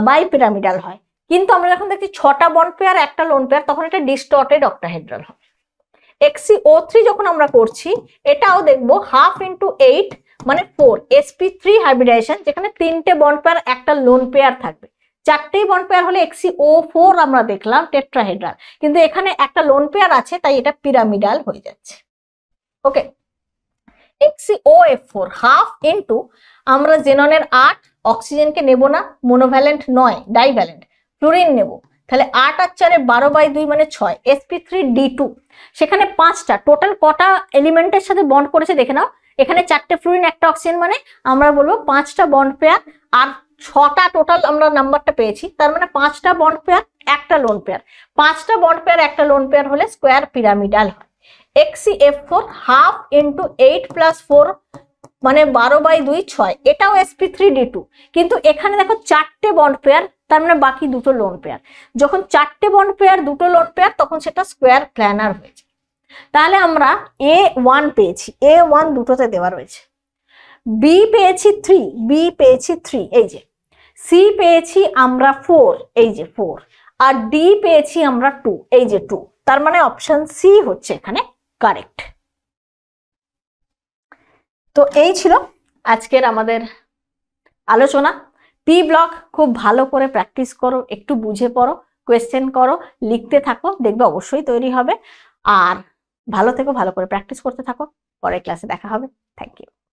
বাই পিরামিডাল হয় কিন্তু আমরা যখন দেখছি ছটা বন পেয়ার একটা লোন পেয়ার তখন এটা ডিস্টর্টেড অক্টাহেড্রাল হবে এক্সি ও থ্রি যখন আমরা করছি এটাও দেখবো হাফ ইন্টু এইট মানে ফোর এসপি থ্রি হাইব্রিডাইজেশন যেখানে তিনটে বন পেয়ার একটা লোন পেয়ার থাকবে চারটেই বন্ড পেয়ার হলে এক্সি ও ফোর আমরা দেখলাম টেট্রাহেড্রাল কিন্তু এখানে একটা লোন পেয়ার আছে তাই এটা পিরামিডাল হয়ে যাচ্ছে okay X E O F four half into আমরা জেননের আট অক্সিজেনকে নেব না মোনোভ্যালেন্ট নয় ডাইভ্যালেন্ট ক্লোরিন নেব তাহলে আট আর চারে বারো বাই দুই মানে ছয় এসপি থ্রি ডি টু সেখানে পাঁচটা টোটাল কটা এলিমেন্টের সাথে বন্ড করেছে দেখে নাও এখানে চারটে ফ্লুরিন একটা অক্সিজেন মানে আমরা বলবো পাঁচটা বন্ড পেয়ার আর ছটা টোটাল আমরা নাম্বারটা পেয়েছি তার মানে পাঁচটা বন্ড পেয়ার একটা লোন পেয়ার পাঁচটা বন্ড পেয়ার একটা লোন পেয়ার হলে স্কোয়ার পিরামিডাল হয় X E F four half into eight plus four মানে বারো বাই দুই ছয় এটাও এসপি থ্রি ডি টু কিন্তু এখানে দেখো চারটে বন্ড পেয়ার তার মানে বাকি দুটো লোন পেয়ার যখন চারটে বন্ড পেয়ার দুটো লোন পেয়ার তখন সেটা স্কোয়ার প্ল্যানার হয়েছে তাহলে আমরা এ ওয়ান পেয়েছি এ ওয়ান দুটোতে দেওয়া রয়েছে বি পেয়েছি থ্রি বি পেয়েছি থ্রি এই যে সি পেয়েছি আমরা ফোর এই যে ফোর আর ডি পেয়েছি আমরা টু এই যে টু তার মানে অপশন সি হচ্ছে এখানে কারেক্ট তো এই ছিল আজকের আমাদের আলোচনা পি ব্লক খুব ভালো করে প্র্যাকটিস করো একটু বুঝে পড়ো কোয়েশ্চেন করো লিখতে থাকো দেখবে অবশ্যই তৈরি হবে আর ভালো থেকো ভালো করে প্র্যাকটিস করতে থাকো পরের ক্লাসে দেখা হবে থ্যাংক ইউ